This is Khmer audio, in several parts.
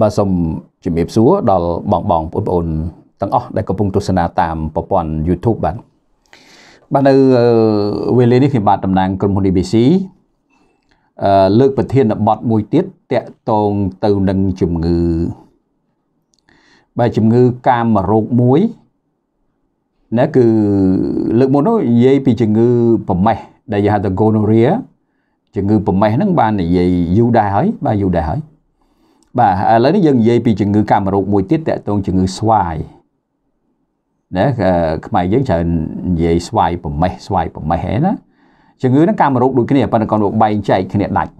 បាទសូមជំរាបសួរដល់បងបងបងប្អូនទាំងអស់ដែលកំពុងទស្សនាតាមប្រព័ន្ធ YouTube បាទបាទនៅវេលានេះខ្ញុំបាទតំណាងក្រុមហ៊ុន ABC អឺលើកប្រធានបទមួយទៀតតកតងទៅនឹងជំងឺបែជំងឺកាមរោគមួយណាគឺលើកមុននោះនិយាយពីជំងឺ ប្រមេះដែលគេហៅថា gonorrhea ជំងឺប្រមេះហ្នឹងបាននិយាយយូរដែរហើយបាទយូរដែរហើយបាទឥឡូវនេះយើងនិយាយពីជំងឺកាមរោគមួយទៀតតកតងជំងឺស្វាយណាខ្មែរយើងច្រើននិយាយស្វាយប្រមេះស្វាយប្រមេះឯណាជំងឺហ្នឹងកាមរោគដូចគ្នាប៉ុន្តែគាត់បែងចែកគ្នាដាច់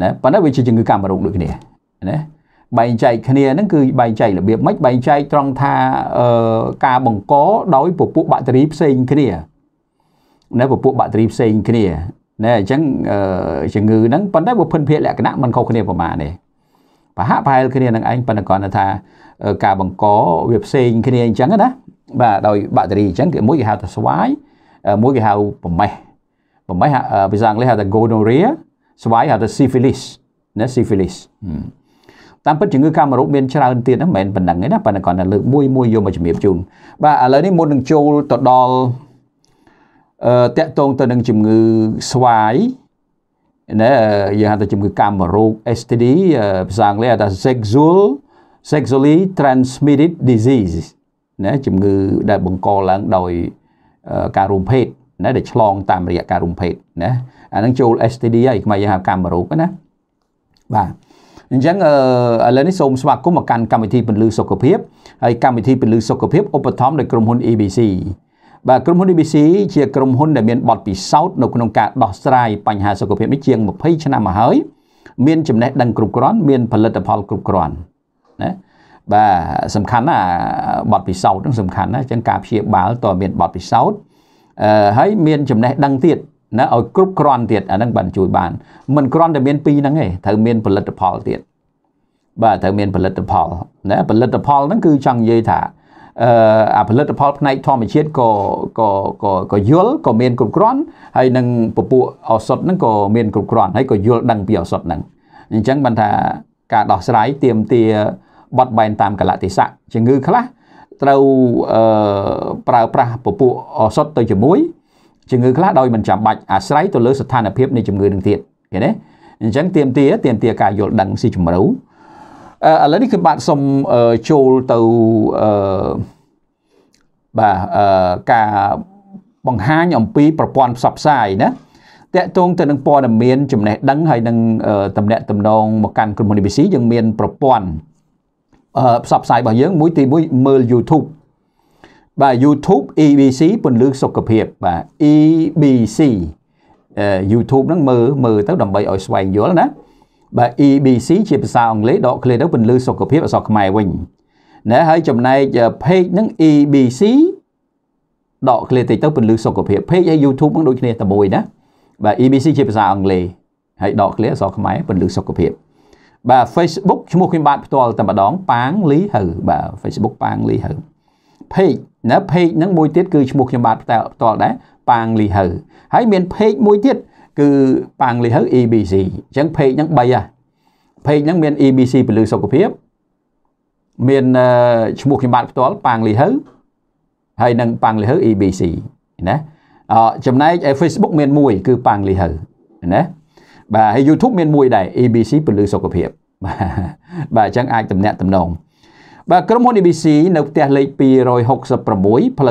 ណាប៉ុន្តែវាជាជំងឺកាមរោគដូចគ្នាណាបែងចែកគ្នាហ្នឹងគឺបែងចែករបៀបម៉េចបែងចែកត្រង់ថាអឺការបង្កដោយពពួកបាក់តេរីផ្សេងគ្នាណាពពួកបាក់តេរីផ្សេងគ្នាណែអញ្ចឹងជំងឺហ្នឹងប៉ុន្តែវាភិនភាគលក្ខណៈมันខុសគ្នាប្រមាណទេប្រហាក់ប្រហែល គ្នានឹងឯងប៉ុន្តែគ្រាន់តែថា ការបង្កវាផ្សេងគ្នាអញ្ចឹងណាបាទដោយបាក់តេរីអញ្ចឹងគឺមួយគេហៅថាស្វាយមួយគេហៅប្រមេះប្រមេះភាសាអង់គ្លេសហៅថា gonorrhea ស្វាយហៅថា syphilis ណា syphilis តាមពិតជំងឺកាមរោគមានច្រើនទៀតហ្នឹងមិនមែនប៉ុណ្ណឹងទេណាប៉ុន្តែគ្រាន់តែលើកមួយមួយយកមកជំរាបជូនបាទឥឡូវនេះមុននឹងចូលទៅដល់អឺតកតងទៅនឹងជំងឺស្វាយណាយើងហៅថាជំងឺកាមរោគ STD ភាសាអង់គ្លេសហៅថា sexual sexually transmitted disease ណាជំងឺដែលបង្កឡើងដោយការរួមភេទណាដែលឆ្លងតាមរយៈការរួមភេទណាអានឹងចូល STD ហើយខ្មែរយើងហៅកាមរោគណាបាទអញ្ចឹងអឺឥឡូវនេះសូមស្វាគមន៍មកកាន់កម្មវិធីពន្លឺសុខភាពហើយកម្មវិធីពន្លឺសុខភាពឧបត្ថម្ភដោយក្រុមហ៊ុន ABC បាទក្រុមហ៊ុន DBC ជាក្រុមហ៊ុនដែលមានបទពិសោធន៍នៅក្នុងការដោះស្រាយបញ្ហាសុខភាពនេះជាង20ឆ្នាំមកហើយ មានចំណេះដឹងគ្រប់គ្រាន់មានផលិតផលគ្រប់គ្រាន់ណាបាទសំខាន់ណាបទពិសោធន៍នឹងសំខាន់ណាអញ្ចឹងការព្យាបាលតើមានបទពិសោធន៍អឺហើយមានចំណេះដឹងទៀតណាឲ្យគ្រប់គ្រាន់ទៀតអាហ្នឹងបានជួយបាន មិនគ្រាន់តែមានពីរហ្នឹងទេត្រូវមានផលិតផលទៀតបាទត្រូវមានផលិតផលណាផលិតផលហ្នឹងគឺចង់និយាយថាអាផលិតផលផ្នែកធម្មជាតិក៏ក៏ក៏ក៏យល់ក៏មានគ្រប់គ្រាន់ ហើយនឹងពពួកឱសថហ្នឹងក៏មានគ្រប់គ្រាន់ហើយក៏យល់ដឹងពីឱសថហ្នឹងអញ្ចឹងបានថាការដោះស្រាយទៀមទា បត់បែនតាមកលតិស័កជំងឺខ្លះត្រូវអឺប្រើប្រាស់ពពួកឱសថទៅជាមួយជំងឺខ្លះដោយមិនចាំបាច់អាស្រ័យទៅលើស្ថានភាពនៃជំងឺនឹងទៀតឃើញទេអញ្ចឹងទៀមទាទៀមទាការយល់ដឹងស៊ីជម្រៅឥឡូវនេះគឺបាទសូមចូលទៅបាទការបង្ហាញអំពីប្រព័ន្ធផ្សព្វផ្សាយណាតកតងទៅនឹងព័ត៌មានចំណេះដឹងហើយនឹងតំណែងតំណងមកកាន់ក្រុមហ៊ុន ABC យើងមានប្រព័ន្ធផ្សព្វផ្សាយរបស់យើងមួយទីមួយមើល YouTube បាទ YouTube EBC ពន្លឺសុខភាពបាទ EBC YouTube ហ្នឹងមើលមើលទៅដើម្បីឲ្យស្វែងយល់ណាបាទ EBC ជាភាសាអង់គ្លេសដកឃ្លេទៅពន្លឺសុខភាពអសរខ្មែរវិញណាហើយចំណែក page ហ្នឹង EBC ដកឃ្លេតិចទៅពន្លឺសុខភាព page ហើយ YouTube ហ្នឹងដូចគ្នាតែមួយណាបាទ EBC ជាភាសាអង់គ្លេសហើយដកឃ្លេអសរខ្មែរពន្លឺសុខភាព បាទ Facebook ឈ្មោះខ្ញុំបាទផ្ទាល់តែម្ដងប៉ាងលីហៅបាទ Facebook ប៉ាងលីហៅ page ណា page ហ្នឹងមួយទៀតគឺឈ្មោះខ្ញុំបាទផ្ទាល់ផ្ទាល់ដែរប៉ាងលីហៅហើយមាន page មួយទៀតគឺប៉ាអង់គ្លេសហៅ EBC អញ្ចឹង page ហ្នឹង3ហ่ะ page ហ្នឹងមាន EBC ពលឺសុខភាពមានឈ្មោះខ្ញុំបាទផ្ទាល់ប៉ាងលីហៅហើយនឹងប៉ាងលីហៅ EBC ណាចំណែក Facebook មានមួយគឺប៉ាងលីហៅណាបាទហើយ YouTube មានមួយដែរ EBC ពលឺសុខភាពបាទអញ្ចឹងអាចតំណាក់តំណងបាទក្រុមហ៊ុន EBC នៅផ្ទះលេខ266ផ្លូ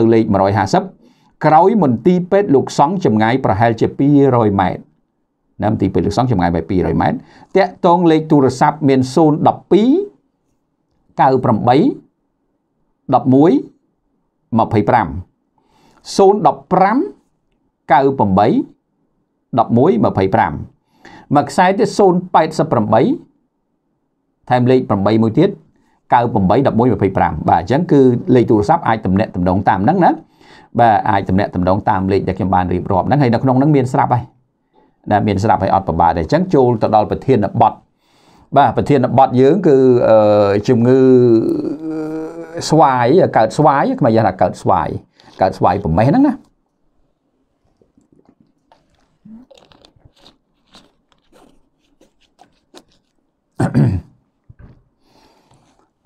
វលេខ150ក្រោយមន្ទីរពេទ្យលោកសង្ឃចម្ងាយប្រហែលជា200ម៉ែត្រនៅមន្ទីរពេទ្យលោកសង្ឃចម្ងាយប្រហែល200ម៉ែត្រតាក់ទងលេខទូរស័ព្ទមាន012 98 11 25 015 98 11 25មួយខ្សែទៀត088ថែមលេខ8មួយទៀត98 11 25បាទអញ្ចឹងគឺលេខទូរស័ព្ទអាចតំណាក់តំណងតាមហ្នឹងណាបាទអាចតំណាក់តំណងតាមលេខដែលខ្ញុំបានរៀបរាប់ហ្នឹងហើយនៅក្នុងហ្នឹងមានស្រាប់ហើយដែលមានស្រាប់ហើយអត់ប្របាកដែរអញ្ចឹងចូលទៅដល់ប្រធានបទបាទប្រធានបទយើង គឺជំងឺស្វាយកើតស្វាយខ្មែរយើងថាកើតស្វាយកើតស្វាយប្រមេះហ្នឹងណា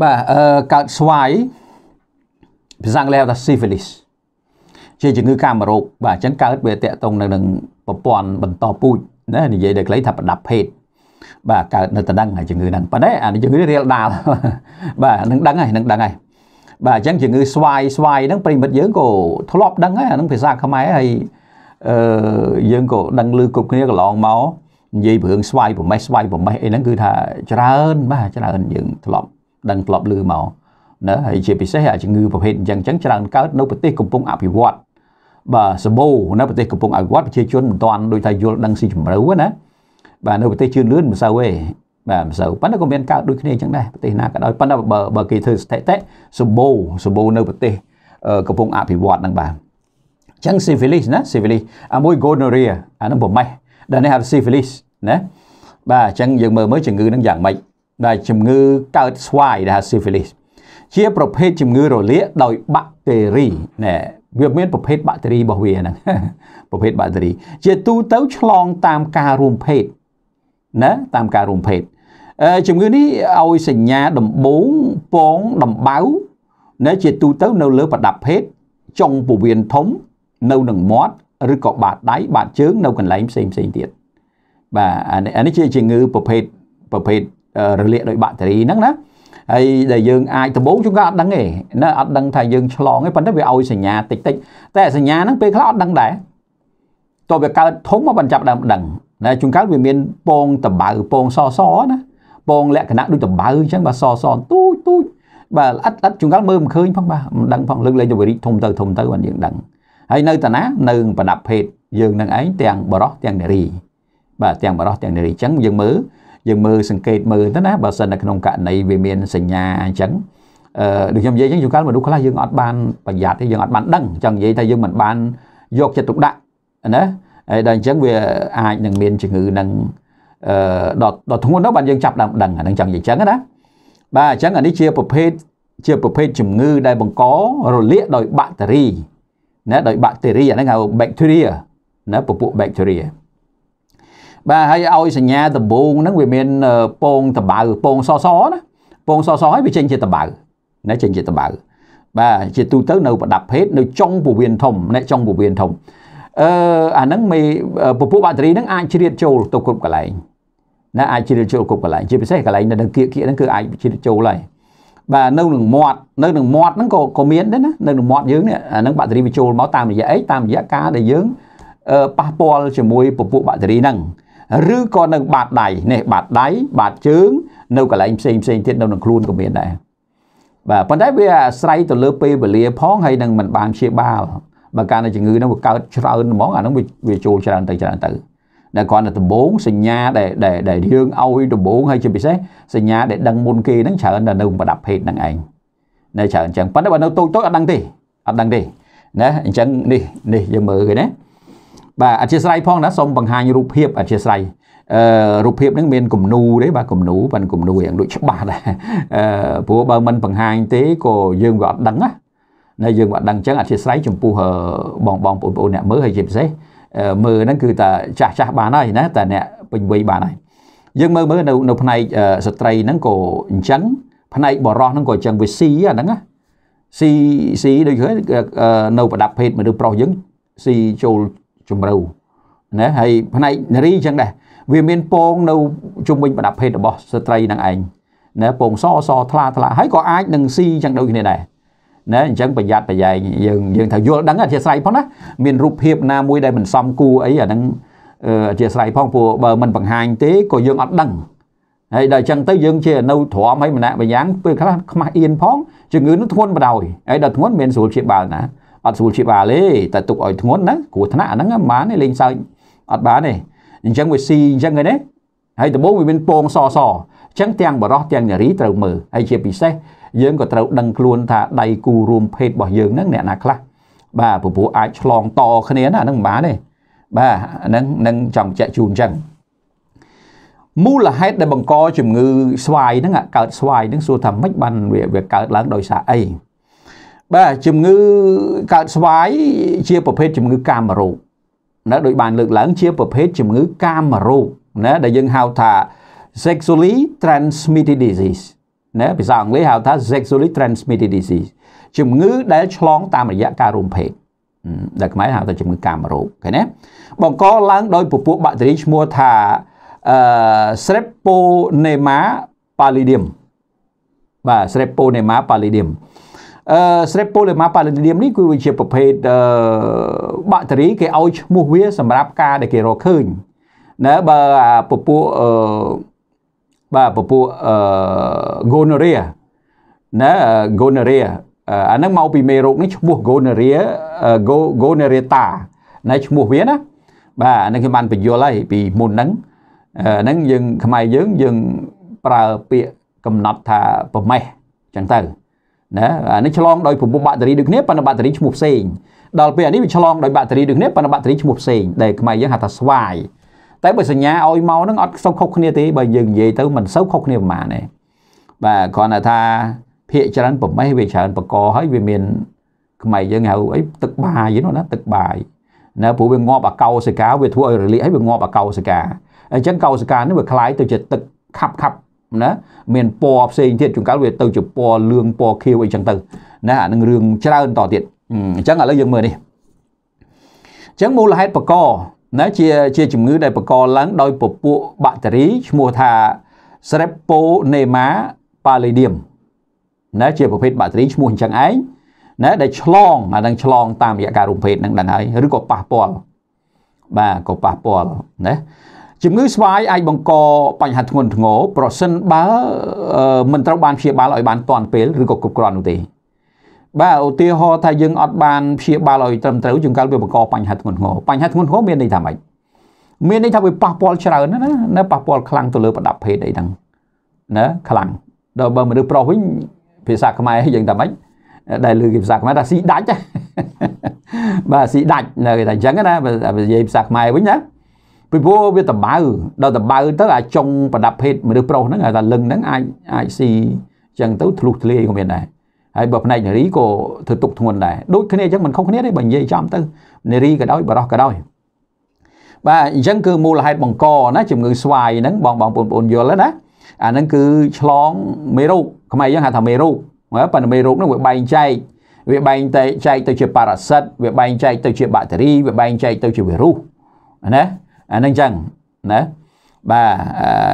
បាទកើតស្វាយភាសាអង់គ្លេសហៅថា syphilis ជាជំងឺកាមរោគបាទអញ្ចឹងកើតវាតកតងនៅនឹងប្រព័ន្ធបន្តពូជណានិយាយដល់ខ្លីថាប្រដាប់ភេទបាទកើតនៅតណ្ដឹងហើយជំងឺហ្នឹងប៉ុន្តែអាជំងឺរៀលដាលបាទនឹងដឹងហើយនឹងដឹងហើយបាទអញ្ចឹងជំងឺស្វាយស្វាយហ្នឹងប្រិមិត្តយើងក៏ធ្លាប់ដឹងហើយអានឹងភាសាខ្មែរហើយអឺយើងក៏ដឹងឮគ្រប់គ្នាកន្លងមកនិយាយរឿងស្វាយប្រមេះស្វាយប្រមេះអីហ្នឹងគឺថាច្រើនបាទច្រើនយើងធ្លាប់ដឹងធ្លាប់ឮមកណាហើយជាពិសេសអាជំងឺប្រភេទអញ្ចឹងអញ្ចឹងច្រើនកើតនៅប្រទេសកំពុងអភិវឌ្ឍបាទសម្បូរនៅប្រទេសកំពុងអភិវឌ្ឍប្រជាជនមិនទាន់ដូចថាយល់ដឹងស៊ីជម្រៅណាបាទនៅប្រទេសជឿនលឿនមិនសូវទេបាទមិនសូវប៉ុន្តែក៏មានកើតដូចគ្នាអញ្ចឹងដែរប្រទេសណាក៏ដោយប៉ុន្តែបើបើគេធ្វើស្ថិតិសម្បូរសម្បូរនៅប្រទេសកំពុងអភិវឌ្ឍហ្នឹងបាទអញ្ចឹង syphilis ណា syphilis អាមួយ gonorrhea អាហ្នឹងប្រម៉េះដែលនេះហៅ syphilis ណាបាទអញ្ចឹងយើងមើលមើលជំងឺហ្នឹងយ៉ាងម៉េចបាទជំងឺកើតស្វាយដែលហៅ syphilis ជាប្រភេទជំងឺរលាកដោយបាក់តេរីណែវាមានប្រភេទបាក់តេរីរបស់វាហ្នឹងប្រភេទបាក់តេរីជាទូទៅឆ្លងតាមការរួមភេទណាតាមការរួមភេទជំងឺនេះឲ្យសញ្ញាដំបូងពងដំបៅណាជាទូទៅនៅលើប្រដាប់ភេទចុងពោះវៀនធំនៅនឹងមាត់ឬក៏បាតដៃបាតជើង នៅកន្លែងផ្សេងផ្សេងទៀតបាទអានេះជាជំងឺប្រភេទប្រភេទរលាកដោយបាក់តេរីហ្នឹងណាហើយដែលយើងអាចដំបូងយើងក៏អត់ដឹងទេណាអត់ដឹងថាយើងឆ្លងទេប៉ុន្តែវាឲ្យសញ្ញាតិចតិចតែសញ្ញាហ្នឹងពេលខ្លះអត់ដឹង ដែរតើវាកើតធំមកបញ្ចាប់ដើមដឹងណាជួនកាលវាមានពងតបៅពងសសណាពងលក្ខណៈដូចតបៅអញ្ចឹងបាទសសទូចទូចបាទអត់អត់ជួនកាលមើលមិនឃើញផងបាទមិនដឹងផងលើកលែងទៅវារីកធំទៅធំទៅបានយើងដឹងហើយនៅតាណានៅបណ្ដាភេទយើងនឹងឯងទាំងបរោះទាំងនារីបាទទាំងបរោះទាំងនារីអញ្ចឹងយើងមើលយើងមើលសង្កេតមើលទៅណាបើសិននៅក្នុងករណីវាមានសញ្ញាអញ្ចឹងអឺដូចខ្ញុំនិយាយអញ្ចឹងជួនកាលមនុស្សខ្លះយើងអត់បានប្រយ័ត្នទេយើងអត់បានដឹងអញ្ចឹងនិយាយថាយើងមិនបានយកចិត្តទុកដាក់ណាហើយដល់អញ្ចឹងវាអាចនឹងមានជំងឺនឹងអឺដល់ដល់ធ្ងន់ទៅបានយើងចាប់ដើមដឹងអានឹងចង់និយាយអញ្ចឹងណាបាទអញ្ចឹងអានេះជាប្រភេទជាប្រភេទជំងឺដែលបង្ករលាកដោយបាក់តេរីណាដោយបាក់តេរីអាហ្នឹងហៅ bacteria ណាពពួក bacteria បាទហើយឲ្យសញ្ញាដំបូងហ្នឹងវាមានពងតបៅពងសសណាពងសសហើយវាចេញជាតបៅណាចេញជាតបៅបាទជាទូទៅនៅប្រដាប់ភេទនៅចុងពវៀនធំណាចុងពវៀនធំអឺអាហ្នឹងមេពពុះបាក់តេរីហ្នឹងអាចជ្រៀតចូលទៅគ្រប់កន្លែងណាអាចជ្រៀតចូលគ្រប់កន្លែងជាពិសេសកន្លែងនៅគៀកគៀកហ្នឹងគឺអាចជ្រៀតចូលហើយបាទនៅនឹងមាត់នៅនឹងមាត់ហ្នឹងក៏ក៏មានដែរណានៅនឹងមាត់យើងនេះអាហ្នឹងបាក់តេរីវាចូលមកតាមរយៈអីតាមរយៈការដែលយើងប៉ះពាល់ជាមួយពពុះបាក់តេរីហ្នឹងឬក៏នៅបាតដៃនេះបាតដៃបាតជើងនៅកន្លែងផ្សេងផ្សេងទៀតនៅក្នុងខ្លួនក៏មានដែរបាទប៉ុន្តែវាអាស្រ័យទៅលើពេលវេលាផងហើយនឹងមិនបានព្យាបាលបើកាលនៅជំងឺហ្នឹងវាកើតច្រើនហ្មងអាហ្នឹងវាចូលច្រើនទៅច្រើនទៅដែលគ្រាន់តែដំបងសញ្ញាដែលដែលយើងឲ្យដំបងហើយជាពិសេសសញ្ញាដែលដឹងមុនគេហ្នឹងច្រើនតែនៅប្រដាប់ភេទហ្នឹងឯងនៅច្រើនអញ្ចឹងប៉ុន្តែបើនៅតូចតូចអត់ដឹងទេអត់ដឹងទេណាអញ្ចឹងនេះនេះយើងមើលគេណាបាទអធិស្ឋានផងណាសូមបង្ហាញរូបភាពអធិស្ឋានអឺរូបភាពហ្នឹងមានគំនូទេបាទគំនូប៉ិនគំនូយ៉ាងដូចច្បាស់ដែរអឺព្រោះបើមិន បង្ហាញទេក៏យើងក៏អត់ដឹងណានៅយើងក៏អត់ដឹងអញ្ចឹងអធិស្ឋានចំពោះបងបងបងប្អូនអ្នកមើលហើយជាពិសេសមើលហ្នឹងគឺតាចាស់ចាស់បានហើយណាតាអ្នកពេញវ័យបានហើយយើងមើលមើលនៅនៅផ្នែកស្ត្រីហ្នឹងក៏អញ្ចឹងផ្នែកបរោះហ្នឹងក៏អញ្ចឹងវាស៊ីអាហ្នឹងណាស៊ីស៊ីដូចហ្នឹងនៅប្រដាប់ភេទមនុស្សប្រុសយើងស៊ីចូលជំរៅណាហើយផ្នែកនារីចឹងដែរវាមានពងនៅជុំវិញប្រដាប់ភេទរបស់ស្ត្រីនឹងឯងណាពងសសថ្លាថ្លាហើយក៏អាចនឹងស៊ីចឹងដូចគ្នាដែរណាអញ្ចឹងប្រយ័ត្នប្រយែងយើងយើងត្រូវយល់ដឹងអធិស្ឋានផងណាមានរូបភាពណាមួយដែលមិនសមគួរអីអាហ្នឹងអធិស្ឋានផងព្រោះបើមិនបង្ហាញទេក៏យើងអត់ដឹងហើយដល់អញ្ចឹងទៅយើងជានៅទ្រាំហើយម្នាក់ម្យ៉ាងពេលខ្លះខ្មាស់អៀនផងជំងឺនោះធ្ងន់បដ ாய் ហើយដល់ធ្ងន់មានស្រួលព្យាបាលណាអត់ស្រួលជាបាលទេតែទុកឲ្យធ្ងន់ហ្នឹងគ្រោះថ្នាក់ហ្នឹងបានទេលេងសើចអត់បានទេអញ្ចឹងវាស៊ីអញ្ចឹងឯណាហើយដំបូងវាមានពងសសអញ្ចឹងទាំងបរោះទាំងនារីត្រូវមើលហើយជាពិសេសយើងក៏ត្រូវដឹងខ្លួនថាដៃគូរួមភេទរបស់យើងហ្នឹងអ្នកណាខ្លះបាទព្រោះអាចឆ្លងតគ្នាណាហ្នឹងមិនបានទេបាទហ្នឹងនឹងចង់ជាក់ជូនអញ្ចឹងមូលហេតុដែលបង្កជំងឺស្វាយហ្នឹងកើតស្វាយហ្នឹងសួរថាម៉េចបានវាកើតឡើងដោយសារអីបាទជំងឺកើតស្វាយជាប្រភេទជំងឺកាមរោគណាដោយបានលើកឡើងជា ប្រភេទជំងឺកាមរោគណាដែលយើងហៅថា sexually transmitted disease ណាភាសាអង់គ្លេសហៅថា sexually transmitted disease ជំងឺ ដែលឆ្លងតាមរយៈការរួមភេទដែលខ្មែរហៅថាជំងឺកាមរោគឃើញទេបង្កឡើងដោយពពួកបាក់តេរីឈ្មោះថាអឺ Streptonemia pallidum បាទ Streptonemia pallidum អឺ Streptolemma pallidum នេះគឺវាជាប្រភេទអឺបាក់តេរីគេឲ្យឈ្មោះវាសម្រាប់ការដែលគេរកឃើញណាបើពពួកអឺបាទពពួកអឺ gonorrhea ណា gonorrhea អានឹងមកពីមេរោគនេះឈ្មោះ gonorrhea gonorrheta ណាឈ្មោះវាណាបាទអានឹងគេបានបញ្យល់ហើយពីមុនហ្នឹងអានឹងយើងខ្មែរយើងយើងប្រើពាក្យកំណត់ថាប្រមេះអញ្ចឹងទៅណាអានេះឆ្លងដោយប្រព័ន្ធបាក់តេរីដូចគ្នាប៉ុន្តែបាក់តេរីឈ្មោះផ្សេងដល់ពេលអានេះវាឆ្លងដោយបាក់តេរីដូចគ្នាប៉ុន្តែបាក់តេរីឈ្មោះផ្សេងដែលខ្មែរយើងហៅថាស្វាយតែបើសញ្ញាឲ្យមកហ្នឹងអត់សូវខុសគ្នាទេបើយើងនិយាយទៅមិនសូវខុសគ្នាប៉ុន្មានទេបាទគ្រាន់តែថាភាកច្រើនប្រមេះវាច្រើនបកហើយវាមានខ្មែរយើងហៅអីទឹកបាយហ្នឹងណាទឹកបាយណាព្រោះវាងាប់អាកោសិកាវាធ្វើឲ្យរលាកហើយវាងាប់អាកោសិកាអញ្ចឹងកោសិកានេះវាคล้ายទៅជាទឹកខាប់ខាប់ណាមានពណ៌ផ្សេងទៀតចង្កល់វាទៅជាពណ៌លឿងពណ៌ខៀវអីចឹងទៅណាអានឹងរឿងច្រើនតទៀតអញ្ចឹងឥឡូវយើងមើលនេះអញ្ចឹងមូលហេតុបកណាជាជាជំងឺដែលបកឡើងដោយពពួកបាក់តេរីឈ្មោះថា Streptonemia pallidum ណាជាប្រភេទបាក់តេរីឈ្មោះអញ្ចឹងឯងណាដែលឆ្លងអានឹងឆ្លងតាមរយៈការរំភេតនឹងដល់ហើយឬក៏ប៉ះពាល់បាទក៏ប៉ះពាល់ណាជំងឺស្វាយអាចបង្កបញ្ហាធ្ងន់ធ្ងរប្រសិនបើមិនត្រូវបានព្យាបាលឲ្យបានទាន់ពេលឬក៏គ្រប់គ្រាន់នោះទេបាទឧទាហរណ៍ថាយើងអត់បានព្យាបាលឲ្យត្រឹមត្រូវជួនកាលវាបង្កបញ្ហាធ្ងន់ធ្ងរបញ្ហាធ្ងន់ធ្ងរមានន័យថាម៉េចមានន័យថាវាប៉ះពាល់ច្រើនណាណាប៉ះពាល់ខ្លាំងទៅលើប្រដាប់ភេទអីហ្នឹងណាខ្លាំងដល់បើមនុស្សប្រុសវិញភាសាខ្មែរយើងថាម៉េចដែលលើគេភាសាខ្មែរថាស៊ីដាច់បាទស៊ីដាច់នៅគេថាអញ្ចឹងណាបើនិយាយភាសាខ្មែរវិញណាពីព្រោះវាតបៅដល់តបៅទៅអាចចុងប្រដាប់ភេទមនុស្សប្រុសហ្នឹងហៅថាលឹងហ្នឹងអាចអាចស៊ីចឹងទៅធ្លុះធ្លាយក៏មានដែរហើយបើផ្នែកនារីក៏ធ្វើទុកធ្ងន់ដែរដូចគ្នាចឹងមិនខុសគ្នាទេបើនិយាយចំទៅនារីក៏ដោយបរោះក៏ដោយបាទអញ្ចឹងគឺមូលហេតុបង្កណាជំងឺស្វាយហ្នឹងបងបងបងប្អូនយល់ណាអាហ្នឹងគឺឆ្លងមេរោគខ្មែរយើងហៅថាមេរោគប៉ុន្តែមេរោគហ្នឹងវាបែងចែកវាបែងតែចែកទៅជាប៉ារ៉ាសិតវាបែងចែកទៅជាបាក់តេរីវាបែងចែកទៅជាវីរុសណាអានឹងអញ្ចឹងណាបាទ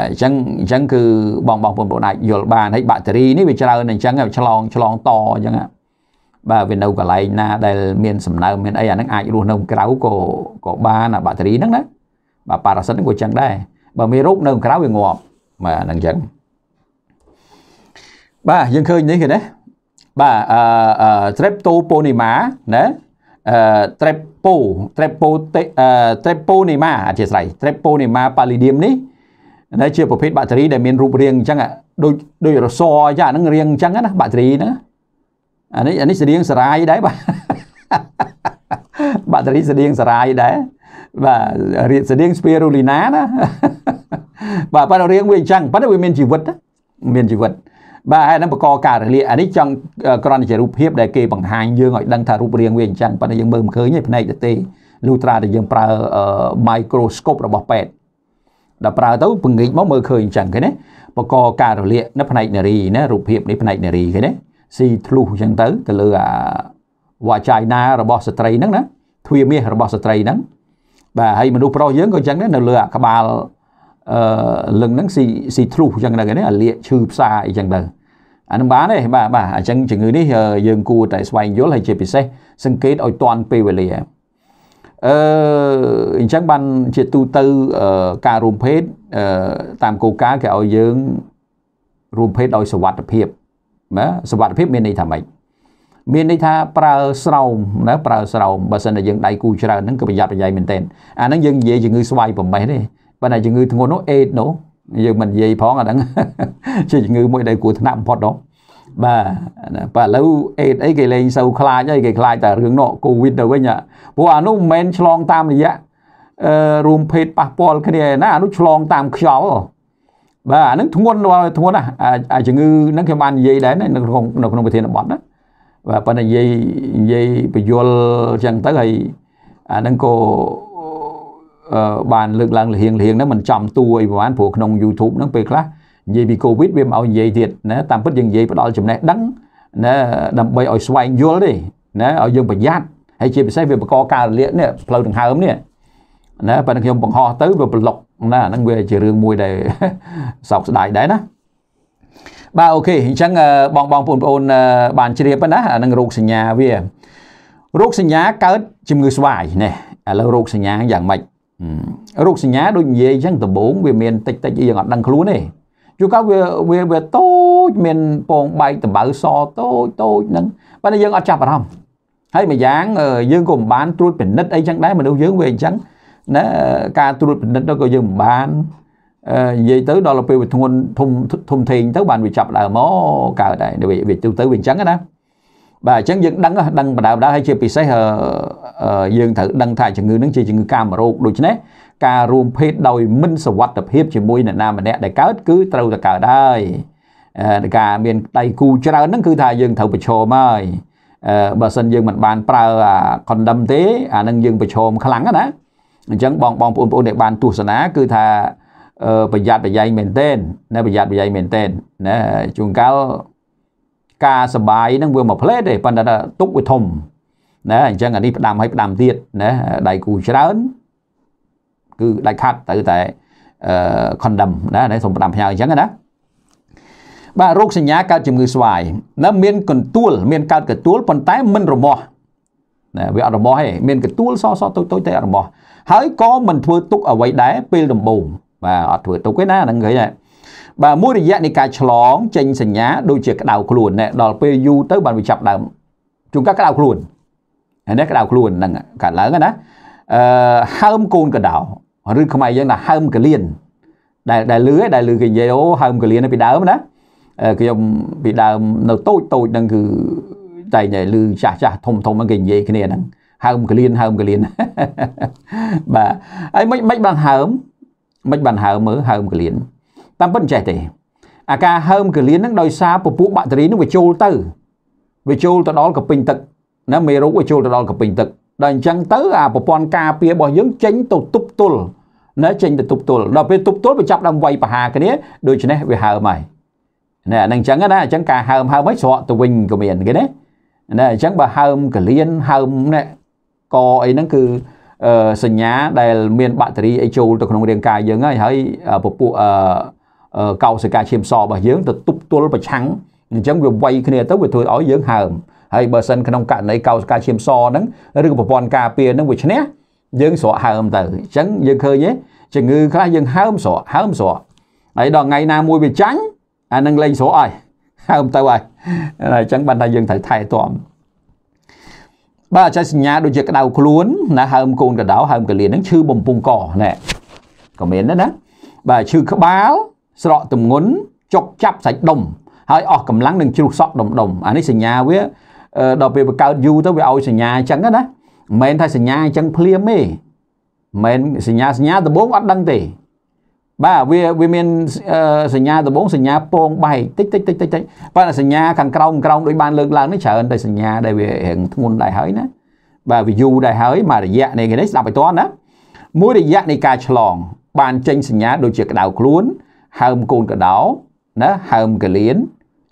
អញ្ចឹងអញ្ចឹងគឺបងបងប្អូនអាចយល់បានហើយបាក់តេរីនេះវាច្រើនអញ្ចឹងឆ្លងឆ្លងតអញ្ចឹងបាទវានៅកន្លែងណាដែលមានសំណើមមានអីអានឹងអាចរស់នៅក្រៅក៏ក៏បានអាបាក់តេរីហ្នឹងណាបាទប៉ារ៉ាស៊ីតហ្នឹងក៏អញ្ចឹងដែរបើមានរោគនៅក្រៅវាងាប់បាទហ្នឹងអញ្ចឹងបាទយើងឃើញនេះគេណាបាទអឺ Streptoponema ណាអឺ Strep ពូត្រេបពូត្រេបពូនីម៉ាអធិស្ឋានត្រេបពូនីម៉ាប៉ាលីឌៀមនេះនៅជាប្រភេទបាក់តេរីដែលមានរូបរាងអញ្ចឹងដូចដូចរសអយ៉ាងហ្នឹងរាងអញ្ចឹងណាបាក់តេរីហ្នឹងអានេះអានេះស្រៀងសារាយដែរបាទបាក់តេរីស្រៀងសារាយដែរបាទរៀងស្រៀងស្ពីរូលីណាណាបាទប៉ុន្តែរាងវាអញ្ចឹងប៉ុន្តែវាមានជីវិតមានជីវិតបាទហើយនឹងបកកការលាអានេះចង់ក្រណជារូបភាពដែលគេបង្ហាញយើងឲ្យដឹងថារូបរាងវាអញ្ចឹងប៉ុន្តែយើងមើលមិនឃើញទេភ្នែកទេលុះត្រាតែយើងប្រើ microscope របស់ពេទ្យដល់ប្រើទៅពង្រីកមកមើលឃើញអញ្ចឹងឃើញទេបកការលានៅផ្នែកនារីណារូបភាពនេះផ្នែកនារីឃើញទេស៊ីធ្លុះអញ្ចឹងទៅ ទៅលើអាវាចាយណារបស់ស្ត្រីហ្នឹងណាទ្វាមាសរបស់ស្ត្រីហ្នឹងបាទហើយមនុស្សប្រុសយើងក៏អញ្ចឹងដែរនៅលើអាក្បាលអឺលឹងហ្នឹងស៊ីស៊ីធ្លុះអញ្ចឹងដែរណាអាលៀកឈឺផ្សាអីចឹងដែរអានឹងបានទេបាទបាទអញ្ចឹងជំងឺនេះយើងគួរតែស្វែងយល់ហើយជាពិសេសសង្កេតឲ្យតាន់ពេលវេលាអឺអញ្ចឹងបានជាទូទៅការរួមភេទតាមគោលការណ៍គេឲ្យយើងរួមភេទដោយសวัสดิភាពណាសวัสดิភាពមានន័យថាម៉េចមានន័យថាប្រើស្រោមណាប្រើស្រោមបើសិនតែយើងដៃគូច្រើនហ្នឹងក៏ប្រយ័ត្នប្រយែងមែនទែនអាហ្នឹងយើងនិយាយជំងឺស្វាយប្រមេះទេបើតែជំងឺធ្ងន់នោះអេដនោះយើងមិននិយាយផងអាហ្នឹងជាជំងឺមួយដែលគួរថ្នាក់បំផុតដល់បាទបាទឥឡូវអេតអីគេលេងសូវខ្លាចអីគេខ្លាចតែរឿងនោះកូវីដទៅវិញព្រោះអានោះមិនមែនឆ្លងតាមរយៈអឺរួមភេទប៉ះពាល់គ្នាណាអានោះឆ្លងតាមខ្យល់បាទអានឹងធ្ងន់ធ្ងន់ណាស់អាជំងឺហ្នឹងខ្ញុំបាននិយាយដែរនៅក្នុងនៅក្នុងប្រធានបទណាបាទប៉ុន្តែនិយាយនិយាយបញ្យលអញ្ចឹងទៅហើយអានឹងក៏បានលើកឡើងលហៀងលហៀងហ្នឹងមិនចំតួអីប្រហែលព្រោះក្នុង YouTube ហ្នឹងពេលខ្លះនិយាយពី COVID វាមិនឲ្យនិយាយទៀតណាតាមពិតយើងនិយាយផ្ដល់ចំណេះដឹងណាដើម្បីឲ្យស្វែងយល់ទេណាឲ្យយើងប្រយ័ត្នហើយជាពិសេសវាបង្កការរលាកនេះផ្លូវដង្ហើមនេះណាប៉ិនខ្ញុំបង្ហោះទៅវាប្លុកណាហ្នឹងវាជារឿងមួយដែលសោកស្ដាយដែរណាបាទអូខេអញ្ចឹងបងបងបងប្អូនបានជ្រាបណាអានឹងរោគសញ្ញាវារោគសញ្ញាកើតជំងឺស្វាយនេះឥឡូវរោគសញ្ញាយ៉ាងម៉េចរោគសញ្ញាដូចនិយាយអញ្ចឹងដំបូងវាមានតិចតិចយើងអត់ដឹងខ្លួនទេជួនកាលវាវាវាតូចមានពងបែកតំបៅសតូចតូចហ្នឹងប៉ុន្តែយើងអត់ចាប់អារម្មណ៍ហើយម្យ៉ាងយើងក៏មិនបានត្រួតពិនិត្យអីចឹងដែរមនុស្សយើងវាអញ្ចឹងណាការត្រួតពិនិត្យទៅក៏យើងមិនបាននិយាយទៅដល់ពេលវាធ្ងន់ធំធំធេងទៅបានវាចាប់ដើមមកកើតដែរវាទៅទៅវាអញ្ចឹងណាបាទអញ្ចឹងយើងដឹងដឹងបដាបដាហើយជាពិសេសយើងត្រូវដឹងថាជំងឺនឹងជាជំងឺកាមរោគដូច្នេះការរួមភេទដោយមិនសវត្ថភាពជាមួយអ្នកណាម្នាក់ដែលកើតគឺត្រូវតែកើតហើយការមានដៃគូច្រើនហ្នឹងគឺថាយើងត្រូវប្រឈមហើយបើសិនយើងមិនបានប្រើអា condom ទេអានឹងយើងប្រឈមខ្លាំងណាអញ្ចឹងបងបងប្អូនបងប្អូនដែលបានទស្សនាគឺថាប្រយ័ត្នប្រយែងមែនទែនណាប្រយ័ត្នប្រយែងមែនទែនណាជួនកាលការសបាយនឹងវាមួយផ្លេតទេប៉ុន្តែទុកវាធំណាអញ្ចឹងអានេះផ្ដាំឲ្យផ្ដាំទៀតណាដៃគូច្រើនគឺដាច់ខាត់ទៅតែអឺ condom ណានេះសូមផ្ដាំផ្ញើអញ្ចឹងណាបាទរោគសញ្ញាកើតជំងឺស្វាយណាមានកន្ទួល មានកើតកន្ទួលប៉ុន្តែមិនរមាស់ណាវាអត់រមាស់ទេមានកន្ទួលសសតូចតូចតែអត់រមាស់ ហើយក៏មិនធ្វើទុកអ្វីដែរពេលដំបូងបាទអត់ធ្វើទុកទេណាហ្នឹងឃើញហើយបាទមួយរយៈនៃការឆ្លងចេញសញ្ញាដូចជាក្តៅខ្លួនណែដល់ពេលយូរទៅបានវាចាប់ដើមជួនកាលក្តៅខ្លួននេះក្តៅខ្លួនហ្នឹងកើតឡើងណាអឺហើមកូនកដោឬខ្មែរយើងថាហើមកលៀនដែលដែលលឺដែលលឺគេនិយាយអូហើមកលៀនពីដើមណាខ្ញុំពីដើមនៅតូចតូចហ្នឹងគឺតែនិយាយលឺចាស់ចាស់ធំធំហ្នឹងគេនិយាយគ្នាហ្នឹងហើមកលៀនហើមកលៀនបាទហើយមិនមិនបានហើមមិនបានហើមមើលហើមកលៀនតាមពិតចេះទេអាការហើមកលៀនហ្នឹងដោយសារពពួកបាក់តេរីហ្នឹងវាចូលទៅវាចូលទៅដល់កពេញទឹកណាមេរោគវាចូលទៅដល់កពេញទឹកដល់អញ្ចឹងទៅអាប្រព័ន្ធការពាររបស់យើងចេញទៅទប់ទល់ណាចេញទៅទប់ទល់ដល់ពេលទប់ទល់វាចាប់ដើមវាយប្រហារគ្នាដូច្នេះវាហើមហើយណាហ្នឹងអញ្ចឹងណាអញ្ចឹងការហើមហើមហិចស្រកទៅវិញក៏មានគេណាណាអញ្ចឹងបើហើមកលៀនហើមណាកអីហ្នឹងគឺសញ្ញាដែលមានបាក់តេរីអីចូលទៅក្នុងរាងកាយយើងហើយហើយពពួកអឺកោសិកាឈាមសរបស់យើងទៅទប់ទល់ប្រឆាំងអញ្ចឹងវាវាយគ្នាទៅវាធ្វើឲ្យយើងហើមហើយបើសិនក្នុងករណីកោសិកាឈាមសហ្នឹងឬក៏ប្រព័ន្ធការពារហ្នឹងវាឈ្នះយើងស្រកហើមទៅអញ្ចឹងយើងឃើញទេជំងឺខ្លះយើងហើមស្រកហើមស្រកហើយដល់ថ្ងៃណាមួយវាចាញ់អានឹងលេងស្រកហើយហើមទៅហើយអញ្ចឹងបានថាយើងត្រូវថែទាំបាទអាចសញ្ញាដូចជាក្តៅខ្លួនណាហើមកូនកដៅហើមកលៀនហ្នឹងឈឺបំពង់កណែក៏មានដែរណាបាទឈឺក្បាលស្រកទម្ងន់ចុកចាប់សាច់ដុំហើយអស់កម្លាំងនឹងជ្រុះសក់ដុំដុំអានេះសញ្ញាវាដល់ពេលបង្កើតយូរទៅវាឲ្យសញ្ញាអញ្ចឹងណាមិនមែនថាសញ្ញាអញ្ចឹងភ្លាមទេមិនមែនសញ្ញាសញ្ញាដំបូងអត់ដឹងទេបាទវាវាមានសញ្ញាដំបងសញ្ញាពងបែកតិចតិចតិចតិចតិចប៉ុន្តែសញ្ញាខាងក្រោមក្រោមដូចបានលើកឡើងនេះច្រើនតែសញ្ញាដែលវារៀងធ្ងន់ដែរហើយណាបាទវាយូរដែរហើយមួយរយៈនេះគេនេះស្ដាប់ឲ្យតណាមួយរយៈនៃការឆ្លង បានចេញសញ្ញាដូចជាក្តៅខ្លួនហើមកូនកដោណាហើមកលៀន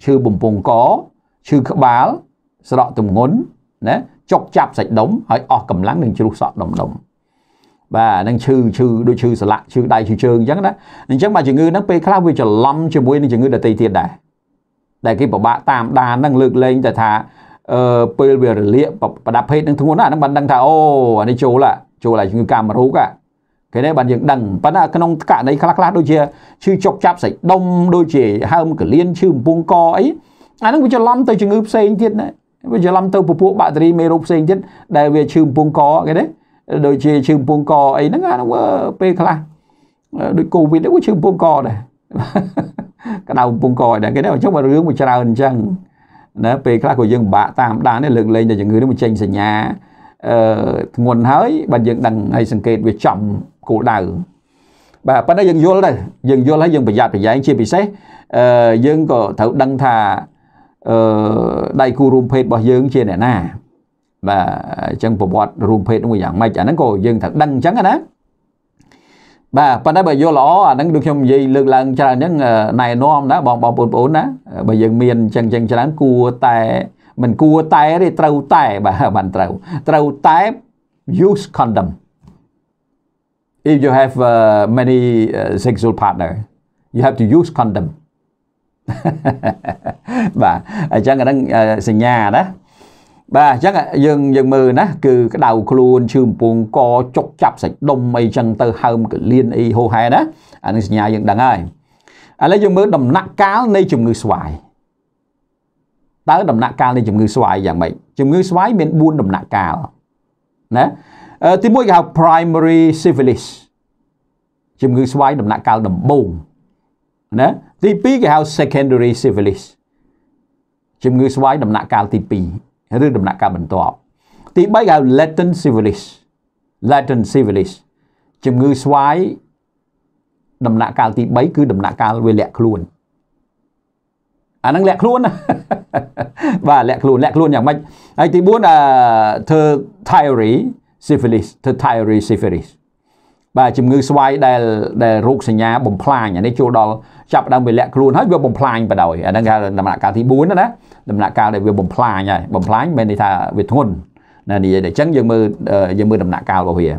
ឈឺបំពង់កឈឺក្បាលស្រក់ទម្ងន់ណាចុកចាប់សាច់ដុំហើយអស់កម្លាំងនឹងជ្រុះសក់ដុំដុំបាទនឹងឈឺឈឺដូចឈឺស្លាក់ឈឺដៃឈឺជើងអញ្ចឹងណាអញ្ចឹងបាទជំងឺហ្នឹងពេលខ្លះវាច្រឡំជាមួយនឹងជំងឺដតីទៀតដែរដែលគេពិបាកតាមដានហ្នឹងលើកលែងតែថាអឺពេលវារលាក ប្រដាប់ភេទនឹងធ្ងន់ណាហ្នឹងបានដឹងថាអូអានេះចូលហ่ะចូលហើយជំងឺកាមរោគហ่ะគេនេះបានយើងដឹងប៉ុន្តែក្នុងករណីខ្លះខ្លះដូចជាឈឺចុកចាប់សាច់ដុំដូចជាហើមកលៀនឈឺបំពង់កអីអាហ្នឹងវាច្រឡំទៅជំងឺផ្សេងទៀតណាវាច្រឡំទៅពពួកបាក់តេរីមេរោគផ្សេងទៀតដែលវាឈឺបំពង់កគេណាដូចជាឈឺបំពង់កអីហ្នឹងអាហ្នឹងពេលខ្លះដូចកូវីដហ្នឹងវាឈឺបំពង់កដែរក្តៅបំពង់កដែរគេណាអញ្ចឹងបើរឿងវាច្រើនអញ្ចឹងណាពេលខ្លះក៏យើងពិបាកតាមដានលើកលែងតែជំងឺហ្នឹងវាចេញសញ្ញាអឺធ្ងន់ហើយបាទយើងដឹងហើយសង្កេតវាចំគោលដៅបាទប៉ុន្តែយើងយល់ទៅយើងយល់ហើយយើងប្រយ័ត្នប្រយែងជាពិសេសអឺយើងក៏ត្រូវដឹងថាអឺដៃគូរួមភេទរបស់យើងជាអ្នកណាបាទអញ្ចឹងប្រវត្តិរួមភេទនោះយ៉ាងម៉េចអាហ្នឹងក៏យើងត្រូវដឹងអញ្ចឹងណាបាទប៉ុន្តែបើយល់ល្អអាហ្នឹងដូចខ្ញុំនិយាយលើកឡើងច្រើនអញ្ចឹងណែនាំណាបងបងប្អូនណាបើយើងមានអញ្ចឹងអញ្ចឹងច្រើនគួរតែមិនគួរតែទេត្រូវតែបាទបានត្រូវត្រូវតែ use condom if you have uh, many uh, sexual partner you have to use condom បាទអញ្ចឹងអានឹងសញ្ញាណាបាទអញ្ចឹងយើងយើងមើលណាគឺក្តៅខ្លួនឈឺអំពងកចុកចាប់សាច់ដុំអីចឹងទៅហើមកលៀនអីហូហែណាអានឹងសញ្ញាយើងដឹងហើយឥឡូវយើងមើលដំណាក់កាលនៃជំងឺស្វាយតើដំណាក់កាលនៃជំងឺស្វាយយ៉ាងម៉េចជំងឺស្វាយមាន4ដំណាក់កាលណាអឺទី1គេហៅ primary syphilis ជំងឺស្វាយដំណាក់កាលដំបូងណាទី2គេហៅ secondary syphilis ជំងឺស្វាយដំណាក់កាលទី2ឬដំណាក់កាលបន្ទាប់ទី3គេហៅ latent syphilis latent syphilis ជំងឺស្វាយដំណាក់កាលទី3គឺដំណាក់កាលវាលាក់ខ្លួនអានឹងលាក់ខ្លួនណាបាទលាក់ខ្លួនលាក់ខ្លួនយ៉ាងម៉េចហើយទី4ធ្វើ diary syphilis ទៅ Thyroid syphilis បាទជំងឺស្វាយដែលដែលរោគសញ្ញាបំផ្លាញអានេះចូលដល់ចាប់ដើមវាលាក់ខ្លួនហើយវាបំផ្លាញបដ ாய் អាហ្នឹងគេដំណាក់កាលទី4ណាដំណាក់កាលដែលវាបំផ្លាញហើយបំផ្លាញមានន័យថាវាធ្ងន់ណានិយាយតែអញ្ចឹងយើងមើលយើងមើលដំណាក់កាលរបស់វា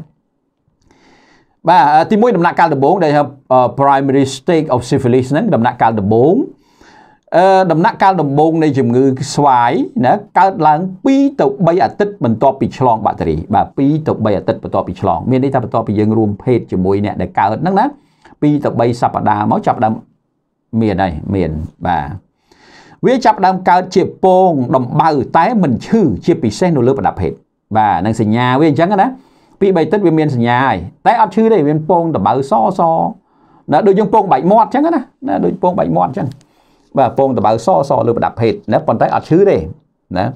បាទទី1ដំណាក់កាលដំបូងដែល primary stage of syphilis ហ្នឹងដំណាក់កាលដំបូងដំណាក់កាលដំបូង នៃជំងឺ ស្វាយណាកើតឡើង2ទៅ3អាទិត្យបន្ទាប់ពីឆ្លងបាក់តេរីបាទ2ទៅ3អាទិត្យបន្ទាប់ពីឆ្លងមានន័យថាបន្ទាប់ពីយើងរួមភេទជាមួយអ្នកដែលកើតហ្នឹងណា2ទៅ3សប្តាហ៍មកចាប់ដើមមានហើយមានបាទវាចាប់ដើមកើតជាពងដំបៅតែមិនឈឺជាពិសេសនៅលើប្រដាប់ភេទបាទនឹងសញ្ញាវាអញ្ចឹងណាពី3ទឹកវាមានសញ្ញាហើយតែអត់ឈឺទេវាមានពងដំបៅសសណា ដូចយើងពងបែកមាត់អញ្ចឹងណាណាដូចពងបែកមាត់អញ្ចឹងបាទពងតបៅសសលើប្រដាប់ភេទណាប៉ុន្តែអត់ឈឺទេណា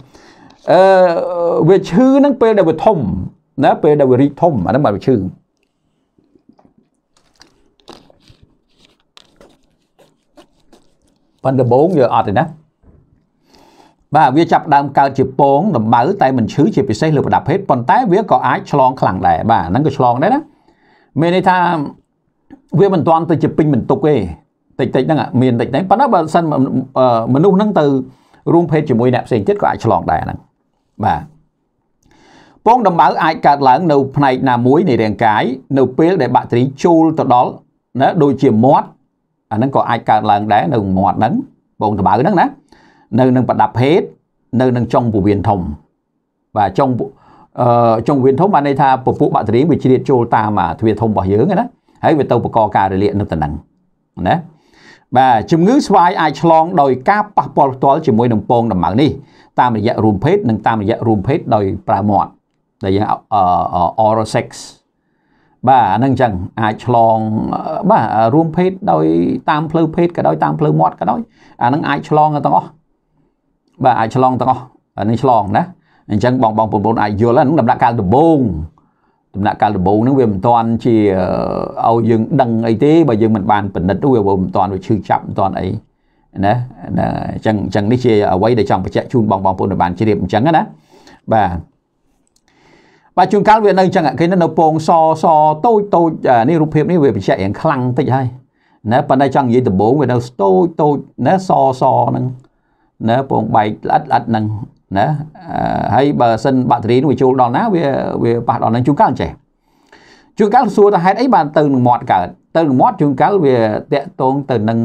អឺវាឈឺនឹងពេលដែលវាធំណាពេលដែលវារីកធំអាហ្នឹងបាទវាឈឺប៉ុន្តែបងយើងអត់ទេណាបាទវាចាប់ដើមកើតជាពងដំបៅតែមិនឈឺជាពិសេសលើប្រដាប់ភេទប៉ុន្តែ វាក៏អាចឆ្លងខ្លាំងដែរបាទហ្នឹងក៏ឆ្លងដែរណាមានន័យថាវាមិនទាន់ទៅជាពេញបន្ទុកទេតិចតិចហ្នឹងមានតិចហ្នឹងប៉ុន្តែបើសិនមនុស្សហ្នឹងទៅរួមភេទជាមួយអ្នកផ្សេងទៀតក៏អាចឆ្លងដែរហ្នឹងបាទពងដំបៅអាចកើតឡើងនៅផ្នែកណាមួយនៃរាងកាយនៅពេលដែលបាក់តេរីចូលទៅដល់ណាដូចជាមាត់អាហ្នឹងក៏អាចកើតឡើងដែរនៅមាត់ហ្នឹងពងដំបៅហ្នឹងណានៅនឹងប្រដាប់ភេទនៅនឹងចុងពោះវៀនធំបាទចុងអឺចុងវៀនធំបានន័យថាពពុះបាក់តេរីវាជ្រៀតចូលតាមអាទ្វារធំរបស់យើងណាហើយវាទៅបង្កការរលាកនៅតំណឹងណាបាទជំងឺស្វាយអាចឆ្លងដោយការប៉ះពាល់ផ្ទាល់ជាមួយនឹងពងដំណើរនេះតាមរយៈរួមភេទនិងតាមរយៈរួមភេទដោយប្រើមាត់ដែលយើង oral sex បាទអានឹងអញ្ចឹងអាចឆ្លងបាទរួមភេទដោយ តាមផ្លូវភេទក៏ដោយតាមផ្លូវមាត់ក៏ដោយអានឹងអាចឆ្លងទាំងអស់បាទអាចឆ្លងទាំងអស់អានឹងឆ្លងណាអញ្ចឹងបងបងប្អូនអាចយល់ហ្នឹងដំណាក់កាលដំបូងដំណាក់កាលដំបូងហ្នឹងវាមិនទាន់ជាឲ្យយើងដឹងអីទេបើយើងមិនបានពិនិត្យវាមិនទាន់វាឈឺចាប់មិនទាន់អីណាអញ្ចឹងអញ្ចឹងនេះជាអ្វីដែលចង់បញ្ជាក់ជូនបងបងប្អូនបានជ្រាបអញ្ចឹងណាបាទបាទជួនកាលវានៅអញ្ចឹងគេនៅពងសសតូចតូចនេះរូបភាពនេះវាបញ្ជាក់រៀងខ្លាំងតិចហើយណាប៉ុន្តែចង់និយាយដំបូងវានៅតូចតូចណាសសហ្នឹងណាពងបែកល្អិតល្អិតហ្នឹងណាហើយបើសិនបាក់តេរីនោះវាចូលដល់ណាវាវាប៉ះដល់នឹងជួនកាលចេះជួនកាលសួរថាហេតុអីបានទៅនឹងមាត់កើតទៅនឹងមាត់ជួនកាលវាតកតងទៅនឹង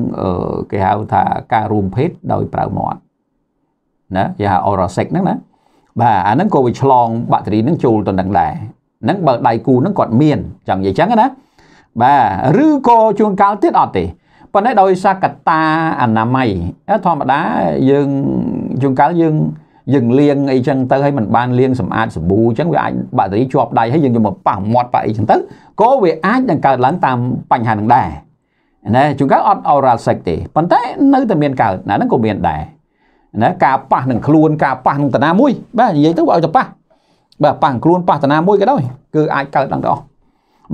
គេហៅថាការរួមភេទដោយប្រើមាត់ណាគេហៅ oral sex ហ្នឹងណាបាទអាហ្នឹងក៏វាឆ្លងបាក់តេរីហ្នឹងចូលទៅនឹងដែរហ្នឹងបើដៃគូហ្នឹងគាត់មានចង់និយាយចឹងណា បាទឬក៏ជួនកាលទៀតអត់ទេប៉ុន្តែដោយសារកត្តាអនាម័យធម្មតាយើងជួនកាលយើងយើងលាងអីចឹងទៅហើយมันបានលាងសម្អាតសាប៊ូចឹងវាអាចបាក់តេរីជាប់ដៃហើយយើងយកមកប៉ះមាត់ប៉ះអីចឹងទៅក៏វាអាចនឹងកើតឡើងតាមបញ្ហានឹងដែរណាជួនកាលអត់ oral sex ទេប៉ុន្តែនៅតែមានកើតណាហ្នឹងក៏មានដែរណាការប៉ះនឹងខ្លួនការប៉ះនឹងតាណាមួយបាទនិយាយទៅឲ្យតែប៉ះបាទប៉ះខ្លួនប៉ះតាណាមួយក៏ដោយគឺអាចកើតឡើងទៅអស់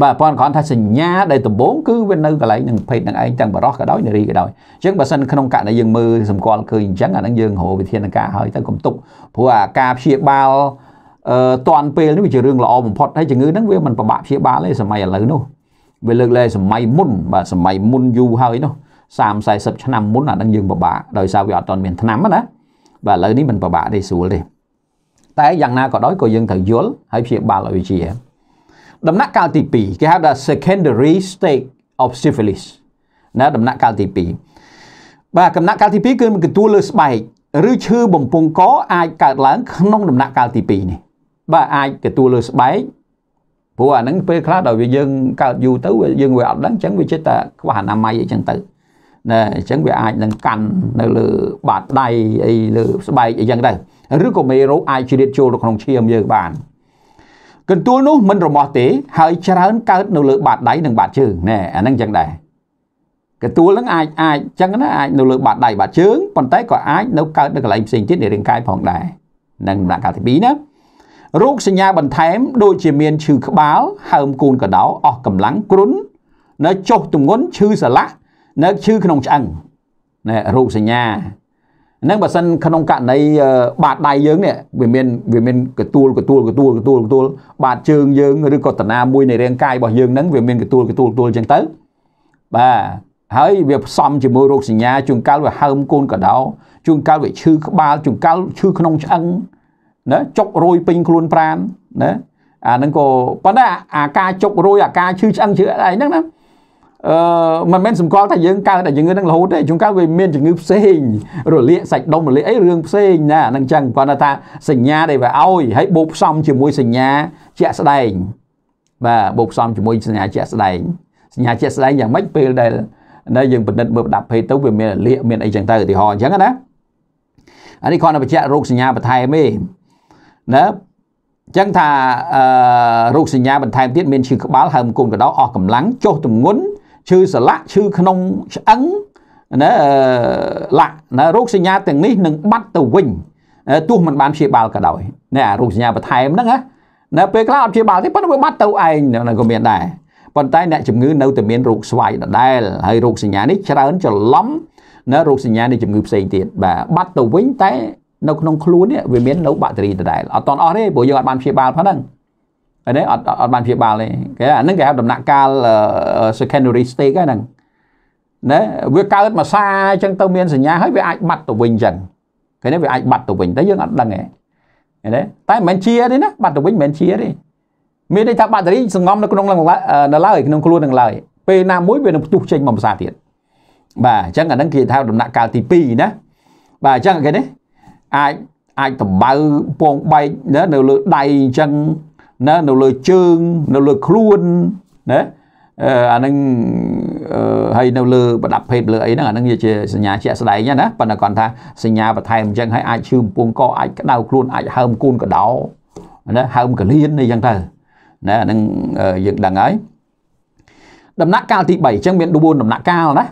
បាទប៉ុន្តែគ្រាន់ថាសញ្ញាដែលដំបូងគឺវានៅកន្លែងនឹងភេទនឹងឯងទាំងបរោះក៏ដោយនារីក៏ដោយអញ្ចឹងបើសិនក្នុងករណីយើងមើលសម្គាល់ឃើញអញ្ចឹងអានឹងយើងរកវិធានការឲ្យទៅកុំទុកព្រោះអាការព្យាបាលអឺតាន់ពេលនេះវាជារឿងល្អបំផុតហើយជំងឺហ្នឹងវាមិនប្របាក់ព្យាបាលទេសម័យឥឡូវនោះវាលើកលែងសម័យមុនបាទសម័យមុនយូរហើយនោះ30 40ឆ្នាំមុនអានឹងយើងពិបាកដោយសារវាអត់ទាន់មានឆ្នាំណាបាទឥឡូវនេះមិនពិបាកទេស្រួលទេតែយ៉ាងណាក៏ដោយក៏យើងត្រូវយល់ហើយព្យាបាលឲ្យវាជាដំណាក់កាលទី2គេហៅថា secondary stage of syphilis ណាដំណាក់កាលទី2បាទដំណាក់កាលទី2គឺកទួលលើស្បែកឬឈឺបំពង់កអាចកើតឡើងក្នុងដំណាក់កាលទី2នេះបាទអាចកទួលលើស្បែកព្រោះអាហ្នឹងពេលខ្លះដល់វាយើងកើតយូរទៅយើងវាអត់ដឹងអញ្ចឹងវាចិត្តតែខ្វះអនាម័យអីចឹងទៅណាអញ្ចឹងវាអាចនឹងកាន់នៅលើបាតដៃអីលើស្បែកអីចឹងដែរឬក៏មេរោគអាចជ្រៀតចូលទៅក្នុងឈាមយើងបានកន្ទួលនោះមិនរមាស់ទេ ហើយច្រើនកើតនៅលើបាតដៃនិងបាតជើងណែអាហ្នឹងចឹងដែរកន្ទួលហ្នឹងអាចអាចចឹងណាអាចនៅលើបាតដៃបាតជើងប៉ុន្តែក៏អាចនៅកើតនៅកន្លែងផ្សេងទៀតនៃរាងកាយផងដែរនឹងដំណាក់កាលទី2ណារោគសញ្ញាបន្ថែមដូចជាមានឈឺក្បាលហើមកូនកដោអស់កម្លាំងគ្រុននៅចុះទម្ងន់ឈឺសន្លាក់នៅឈឺក្នុងឆ្អឹងណែរោគសញ្ញាហ្នឹងបើសិនក្នុងករណីបាតដៃយើងនេះវាមានវាមានកទួលកទួលកទួលកទួលកទួលបាតជើងយើងឬក៏តណាមួយនៃរាងកាយរបស់យើងហ្នឹងវាមានកទួលកទួលកទួលចឹងទៅបាទហើយវាផ្សំជាមួយរោគសញ្ញាជួនកាលវាហើមកូនកដោជួនកាលវាឈឺក្បាលជួនកាលឈឺក្នុងឆ្អឹងណាចុករយពេញខ្លួនប្រាណណាអាហ្នឹងក៏ប៉ុន្តែអាការចុករយអាការឈឺឆ្អឹងឈឺអីហ្នឹងណាអឺមិនមែនសម្គាល់ថាយើងកើតតែជំងឺនឹងរហូតទេជួនកាលវាមានជំងឺផ្សេងរលាកសាច់ដុំរលាកអីរឿងផ្សេងណាហ្នឹងចឹងគាត់ថាសញ្ញាដែលវាឲ្យហើយបូកផ្សំជាមួយសញ្ញាជាក់ស្ដែងបាទបូកផ្សំជាមួយសញ្ញាជាក់ស្ដែងសញ្ញាជាក់ស្ដែងយ៉ាងម៉េចពេលដែលណាយើងពិនិត្យមើលប្រដាប់ភេទទៅវាមានរលាកមានអីចឹងទៅឧទាហរណ៍អញ្ចឹងណាអានេះគ្រាន់តែបញ្ជាក់រោគសញ្ញាបន្ថែមទេណាចឹងថាអឺរោគសញ្ញាបន្ថែមទៀតមានឈឺក្បាលហើមកូនកដោអស់កម្លាំងចុះទម្ងន់ឈឺសន្លាក់ឈឺក្នុងឆ្អឹងណាលាក់ណារោគសញ្ញាទាំងនេះនឹងបាត់ទៅវិញទោះមិនបានព្យាបាលក៏ដោយណារោគសញ្ញាបន្ថែមហ្នឹងណានៅពេលខ្លះអត់ព្យាបាលទេប៉ុន្តែវាបាត់ទៅឯងហ្នឹងក៏មានដែរប៉ុន្តែអ្នក ជំងឺ នៅតែមានរោគស្វាយដដែលហើយរោគសញ្ញានេះច្រើនច្រឡំណារោគសញ្ញានៃជំងឺផ្សេងទៀតបាទបាត់ទៅវិញតែនៅក្នុងខ្លួននេះវាមាននៅបាក់តេរីដដែលអត់តន់អស់ទេព្រោះយើងអត់បានព្យាបាលផងហ្នឹងហើយនេះអត់អត់បានព្យាបាលទេគេអាហ្នឹងគេហៅដំណាក់កាល secondary stage ហ្នឹងណាវាកើតមួយសាអញ្ចឹងទៅមានសញ្ញាហើយវាអាចបាត់ទៅវិញអញ្ចឹងគេនេះវាអាចបាត់ទៅវិញតែយើងអត់ដឹងទេណាតែមិនមែនជាទេណាបាត់ទៅវិញមិនមែនជាទេមានន័យថាបាក់តេរីសង្ងំនៅក្នុងនៅឡើយក្នុងខ្លួននឹងឡើយពេលណាមួយវានឹងផ្ទុះចេញមកភាសាទៀតបាទអញ្ចឹងអាហ្នឹងគេថាដំណាក់កាលទី2ណាបាទអញ្ចឹងគេនេះអាចអាចតំបៅពងបែកនៅលើដៃអញ្ចឹងណានៅលើជើងនៅលើខ្លួនណាអានឹងហើយនៅលើប្រដាប់ភេទលើអីហ្នឹងអានឹងវាជាសញ្ញាជាក់ស្ដែងណាប៉ុន្តែគាត់ថាសញ្ញាបន្ថែមអញ្ចឹងហើយអាចឈឺពងកអាចក្តៅខ្លួនអាចហើមគូនកដោណាហើមកលៀនអីចឹងទៅណាអានឹងយើងដឹងហើយដំណាក់កាលទី3អញ្ចឹងមាន4ដំណាក់កាលណា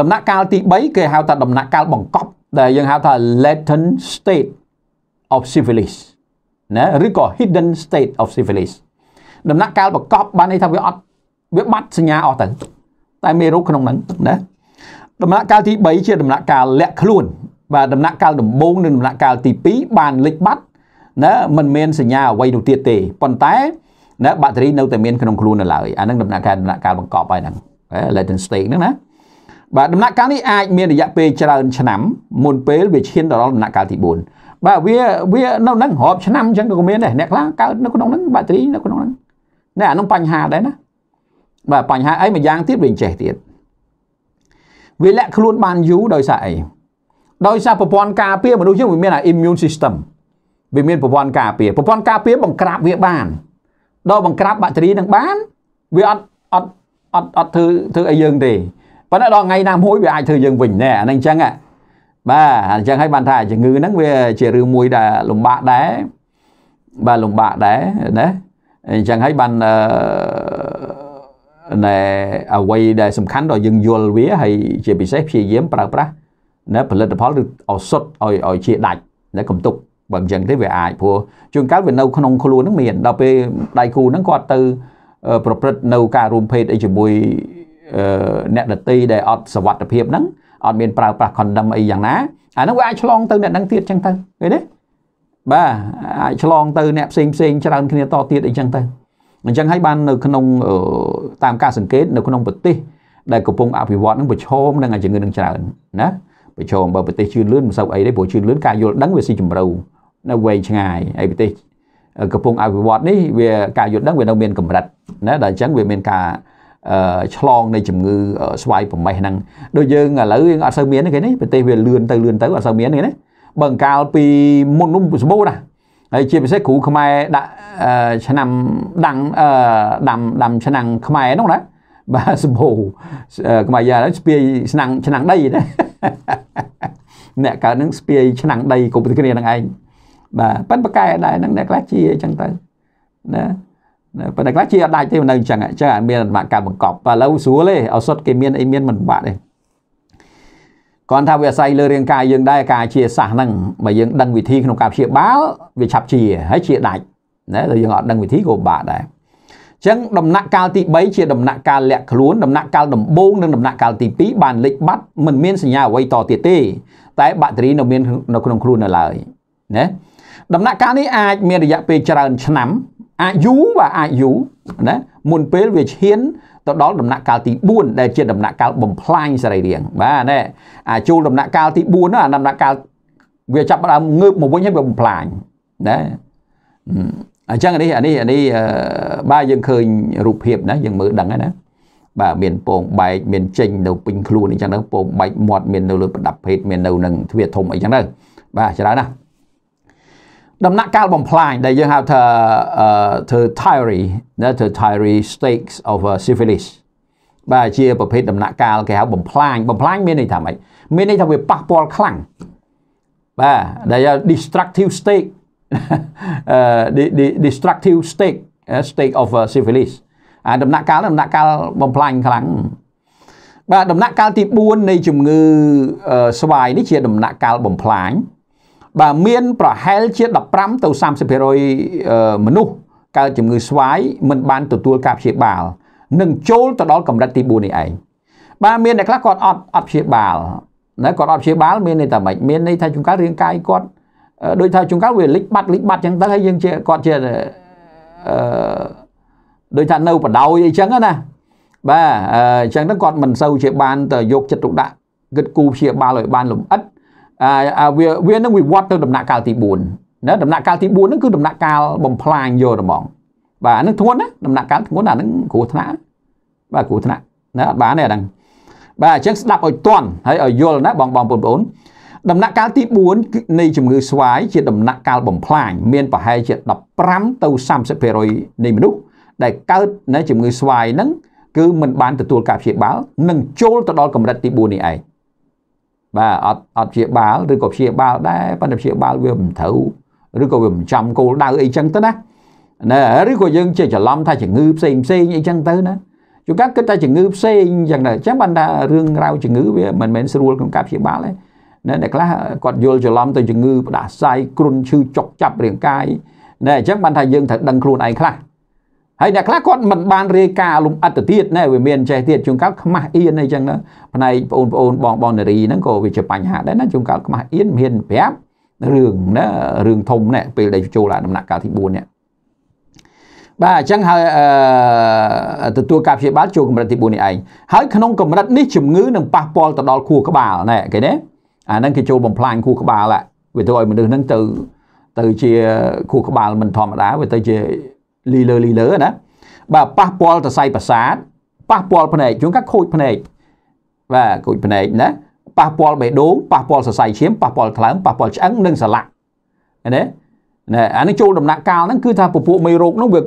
ដំណាក់កាលទី3គេហៅថាដំណាក់កាលបង្កប់ដែលយើងហៅថា latent state of syphilis ណាឬក៏ hidden state of syphilis ដំណាក់កាលប្រកបបានន័យថាវាអត់វាបាត់សញ្ញាអស់ទៅតែមេរោគក្នុងហ្នឹងណាដំណាក់កាលទី3ជាដំណាក់កាលលាក់ខ្លួនបាទដំណាក់កាលដំបូងនិងដំណាក់កាលទី2បានលេចបាត់ណាมันមានសញ្ញាអ្វីនោះទៀតទេប៉ុន្តែណាបាក់តេរីនៅតែមានក្នុងខ្លួននៅឡើយអាហ្នឹងដំណាក់កាលដំណាក់កាលបង្កប់ហើយហ្នឹង latent state ហ្នឹងណាបាទដំណាក់កាលនេះអាចមានរយៈពេលច្រើនឆ្នាំមុនពេលវាឈានទៅដល់ដំណាក់កាលទី4បាទវាវានៅហ្នឹងរាប់ឆ្នាំអញ្ចឹងក៏មានដែរអ្នកខ្លះកើតនៅក្នុងហ្នឹងបាក់តេរីនៅក្នុងហ្នឹងនេះអានោះបញ្ហាដែរណាបាទបញ្ហាអីមួយយ៉ាងទៀតវាចេះទៀតវាលាក់ខ្លួនបានយូរដោយសារអីដោយសារប្រព័ន្ធការពារមនុស្សយើងវាមានអា immune system វាមានប្រព័ន្ធការពារប្រព័ន្ធការពារបង្ក្រាបវាបានដល់បង្ក្រាបបាក់តេរីនឹងបានវាអត់អត់អត់អត់ធ្វើធ្វើអីយើងទេប៉ុន្តែដល់ថ្ងៃណាមួយវាអាចធ្វើយើងវិញណែអានឹងអញ្ចឹងបាទអញ្ចឹងហើយបានថាជំងឺហ្នឹងវាជារឿងមួយដែលលំបាកដែរបាទលំបាកដែរណាអញ្ចឹងហើយបានណែអ្វីដែលសំខាន់ដល់យើងយល់វាហើយជាពិសេសព្យាយាមប្រើប្រាស់ណាផលិតផលឬឱសថឲ្យឲ្យជាដាច់ណាកំទុកបើអញ្ចឹងទេវាអាចព្រោះជួនកាលវានៅក្នុងខ្លួនហ្នឹងមានដល់ពេលដៃគូហ្នឹងគាត់ទៅប្រព្រឹត្តនៅការរួមភេទអីជាមួយអ្នកដតីដែលអត់សវត្ថភាពហ្នឹងអត់មានប្រើប្រាស់ condom អីយ៉ាងណាអាហ្នឹងវាអាចឆ្លងទៅអ្នកហ្នឹងទៀតចឹងទៅឃើញទេបាទអាចឆ្លងទៅអ្នកផ្សេងផ្សេងច្រើនគ្នាតទៀតអីចឹងទៅអញ្ចឹងហើយបាននៅក្នុងតាមការសង្កេតនៅក្នុងប្រទេសដែលកំពុងអភិវឌ្ឍនឹងប្រឈមនឹងជំងឺនឹងច្រើនណាប្រឈមបើប្រទេសជឿនលឿនមិនសូវអីទេព្រោះជឿនលឿនការយល់ដឹងវាស៊ីជម្រៅនៅវែងឆ្ងាយហើយប្រទេសកំពុងអភិវឌ្ឍនេះវាការយល់ដឹងវានៅមានកម្រិតណាដល់អញ្ចឹងវាមានការឆ្លងនៃជំងឺស្វាយប្រមេះហ្នឹងដូចយើងឥឡូវយើងអត់សូវមានទេនេះប្រទេសវាលឿនទៅលឿនទៅអត់សូវមានទេណាបើអង្កាលពីមុននោះសម្បូរណាស់ហើយជាពិសេសគ្រូខ្មែរដាក់ឆ្នាំដាំងដាំដាំឆ្នាំខ្មែរនោះណាបាទសម្បូរខ្មែរយ៉ាស្ពាយឆ្នាំឆ្នាំដីណាអ្នកកើតនឹងស្ពាយឆ្នាំដីគ្រប់គ្នានឹងឯងបាទប៉ិនប្រកែដែរនឹងអ្នកខ្លះជាអញ្ចឹងទៅណាប៉ុន្តែខ្លះជាអត់ដាច់ទេនៅអញ្ចឹងអញ្ចឹងអត់មានលំបាកការបង្កប់បើឥឡូវស្រួលទេឱសថគេមានអីមានមិនបាក់ទេគាត់ថាវាអាស្រ័យលើរាងកាយយើងដែរការជាសាសហ្នឹងបើយើងដឹងវិធីក្នុងការព្យាបាលវាឆាប់ជាហើយជាដាច់ណាតែយើងអត់ដឹងវិធីក៏បាក់ដែរអញ្ចឹងដំណាក់កាលទី3ជាដំណាក់កាលលាក់ខ្លួនដំណាក់កាលដំបូងនិងដំណាក់កាលទី2បានលេចបាត់មិនមានសញ្ញាអ្វីតទៀតទេតែបាក់តេរីនៅមាននៅក្នុងខ្លួននៅឡើយណាដំណាក់កាលនេះអាចមានរយៈពេលច្រើនឆ្នាំអាចយូរបាទអាចយូរណាមុនពេលវាឈានទៅដល់ដំណាក់កាលទី4ដែលជាដំណាក់កាលបំផ្លាញសរីរាង្គបាទណែអាចូលដំណាក់កាលទី4ណាដំណាក់កាលវាចាប់ផ្ដើមងើបមកវិញហើយវាបំផ្លាញណាអញ្ចឹងអានេះអានេះអានេះបាទយើងឃើញរូបភាពណាយើងមើលដឹងហើយណាបាទមានពង បែកមានចេញនៅពេញខ្លួនអញ្ចឹងទៅពងបែកមាត់មាននៅលើប្រដាប់ភេទមាននៅនឹងទ្វារធំអីចឹងទៅបាទច្រើនណាស់ដំណាក់កាលបំផ្លាញដែលយើងហៅថាធ្វើ tertiary ណា tertiary stakes of syphilis បាទជាប្រភេទដំណាក់កាលគេហៅបំផ្លាញបំផ្លាញមានន័យថាម៉េចមានន័យថាវាប៉ះពាល់ខ្លាំងបាទដែល destructive state អឺ destructive state state of syphilis អាដំណាក់កាលដំណាក់កាលបំផ្លាញខ្លាំងបាទដំណាក់កាលទី4នៃជំងឺស្វាយនេះជាដំណាក់កាលបំផ្លាញបាទមានប្រហែលជា15ទៅ30%មនុស្សកើតជំងឺស្វាយមិនបានទទួលការព្យាបាលនឹងចូលទៅដល់កម្រិតទី4នេះឯងបាទមានអ្នកខ្លះគាត់អត់អត់ព្យាបាលណាគាត់អត់ព្យាបាលមានន័យថាម៉េចមានន័យថាជួនកាលរាងកាយគាត់ដោយថាជួនកាលវាលិចបាត់លិចបាត់អញ្ចឹងទៅហើយយើងជាគាត់ជាអឺដោយថានៅបដោយអីចឹងណាបាទអញ្ចឹងទៅគាត់មិនសូវជាបាន ទៅយកចិត្តទុកដាក់គិតគូរព្យាបាលឲ្យបានលំអិតអាវាវានឹងវិវត្តទៅដំណាក់កាលទី4ណាដំណាក់កាលទី4ហ្នឹងគឺដំណាក់កាលបំផ្លាញយកហ្មងបាទអានឹងធ្ងន់ណាដំណាក់កាលធ្ងន់អានឹងគ្រោះថ្នាក់បាទគ្រោះថ្នាក់ណាអត់បានទេអាហ្នឹងបាទអញ្ចឹងស្ដាប់ឲ្យតន់ហើយឲ្យយល់ណាបងបងបងប្អូនដំណាក់កាលទី4នៃជំងឺស្វាយជាដំណាក់កាលបំផ្លាញមានប្រហែលជា15ទៅ30%នៃមនុស្សដែលកើតនៃជំងឺស្វាយហ្នឹងគឺមិនបានទទួលការព្យាបាលនិងចូលទៅដល់កម្រិតទី4នេះឯងបាទអត់អត់ព្យាបាលឬក៏ព្យាបាលដែរប៉ុន្តែព្យាបាលវាមិនត្រូវឬក៏វាមិនចំគោលដៅអីចឹងទៅណាណាឬក៏យើងជាច្រឡំថាជំងឺ ផ្សេងផ្សេងអីចឹងទៅណាជួនកាលគិតថាជំងឺផ្សេងចឹងដែរអញ្ចឹងបានថារឿងរ៉ាវជំងឺវាមិនមែនស្រួលក្នុងការព្យាបាលទេណាអ្នកខ្លះគាត់យល់ច្រឡំទៅជំងឺផ្ដាសាយគ្រុនឈឺចុកចាប់រាងកាយណាអញ្ចឹងបានថាយើងត្រូវដឹងខ្លួនឯងខ្លះហើយអ្នកខ្លះគាត់មិនបានរាយការណ៍លំអិតទៅទៀតណែវាមានចេះទៀតជួនកាលខ្មាស់អៀនអីចឹងណាផ្នែកបងប្អូនបងបងនារីហ្នឹងក៏វាជាបញ្ហាដែរណាជួនកាលខ្មាស់អៀនមានប្រាប់រឿងណារឿងធំណែពេលដែលចូលដល់ដំណាក់កាលទី4នេះបាទអញ្ចឹងហើយអឺទទួលការព្យាបាលចូលកម្រិតទី4នេះឯងហើយក្នុងកម្រិតនេះជំងឺនឹងប៉ះពាល់ទៅដល់ខួរក្បាលណែគេណាអាហ្នឹងគេចូលបំផ្លាញខួរក្បាលហ่ะវាធ្វើឲ្យមនុស្សហ្នឹងទៅទៅជាខួរក្បាលមិនធម្មតាវាទៅជាលីលើលីលើណាបាទប៉ះពាល់សរសៃប្រសាទប៉ះពាល់ភ្នែកជួនកាលខូចភ្នែកបាទខូចភ្នែកណាប៉ះពាល់បេះដូងប៉ះពាល់សរសៃឈាមប៉ះពាល់ថ្លើមប៉ះពាល់ឆ្អឹងនិងសន្លាក់ណាណាអានឹងចូលដំណាក់កាលហ្នឹងគឺថាពពួកមេរោគហ្នឹងវា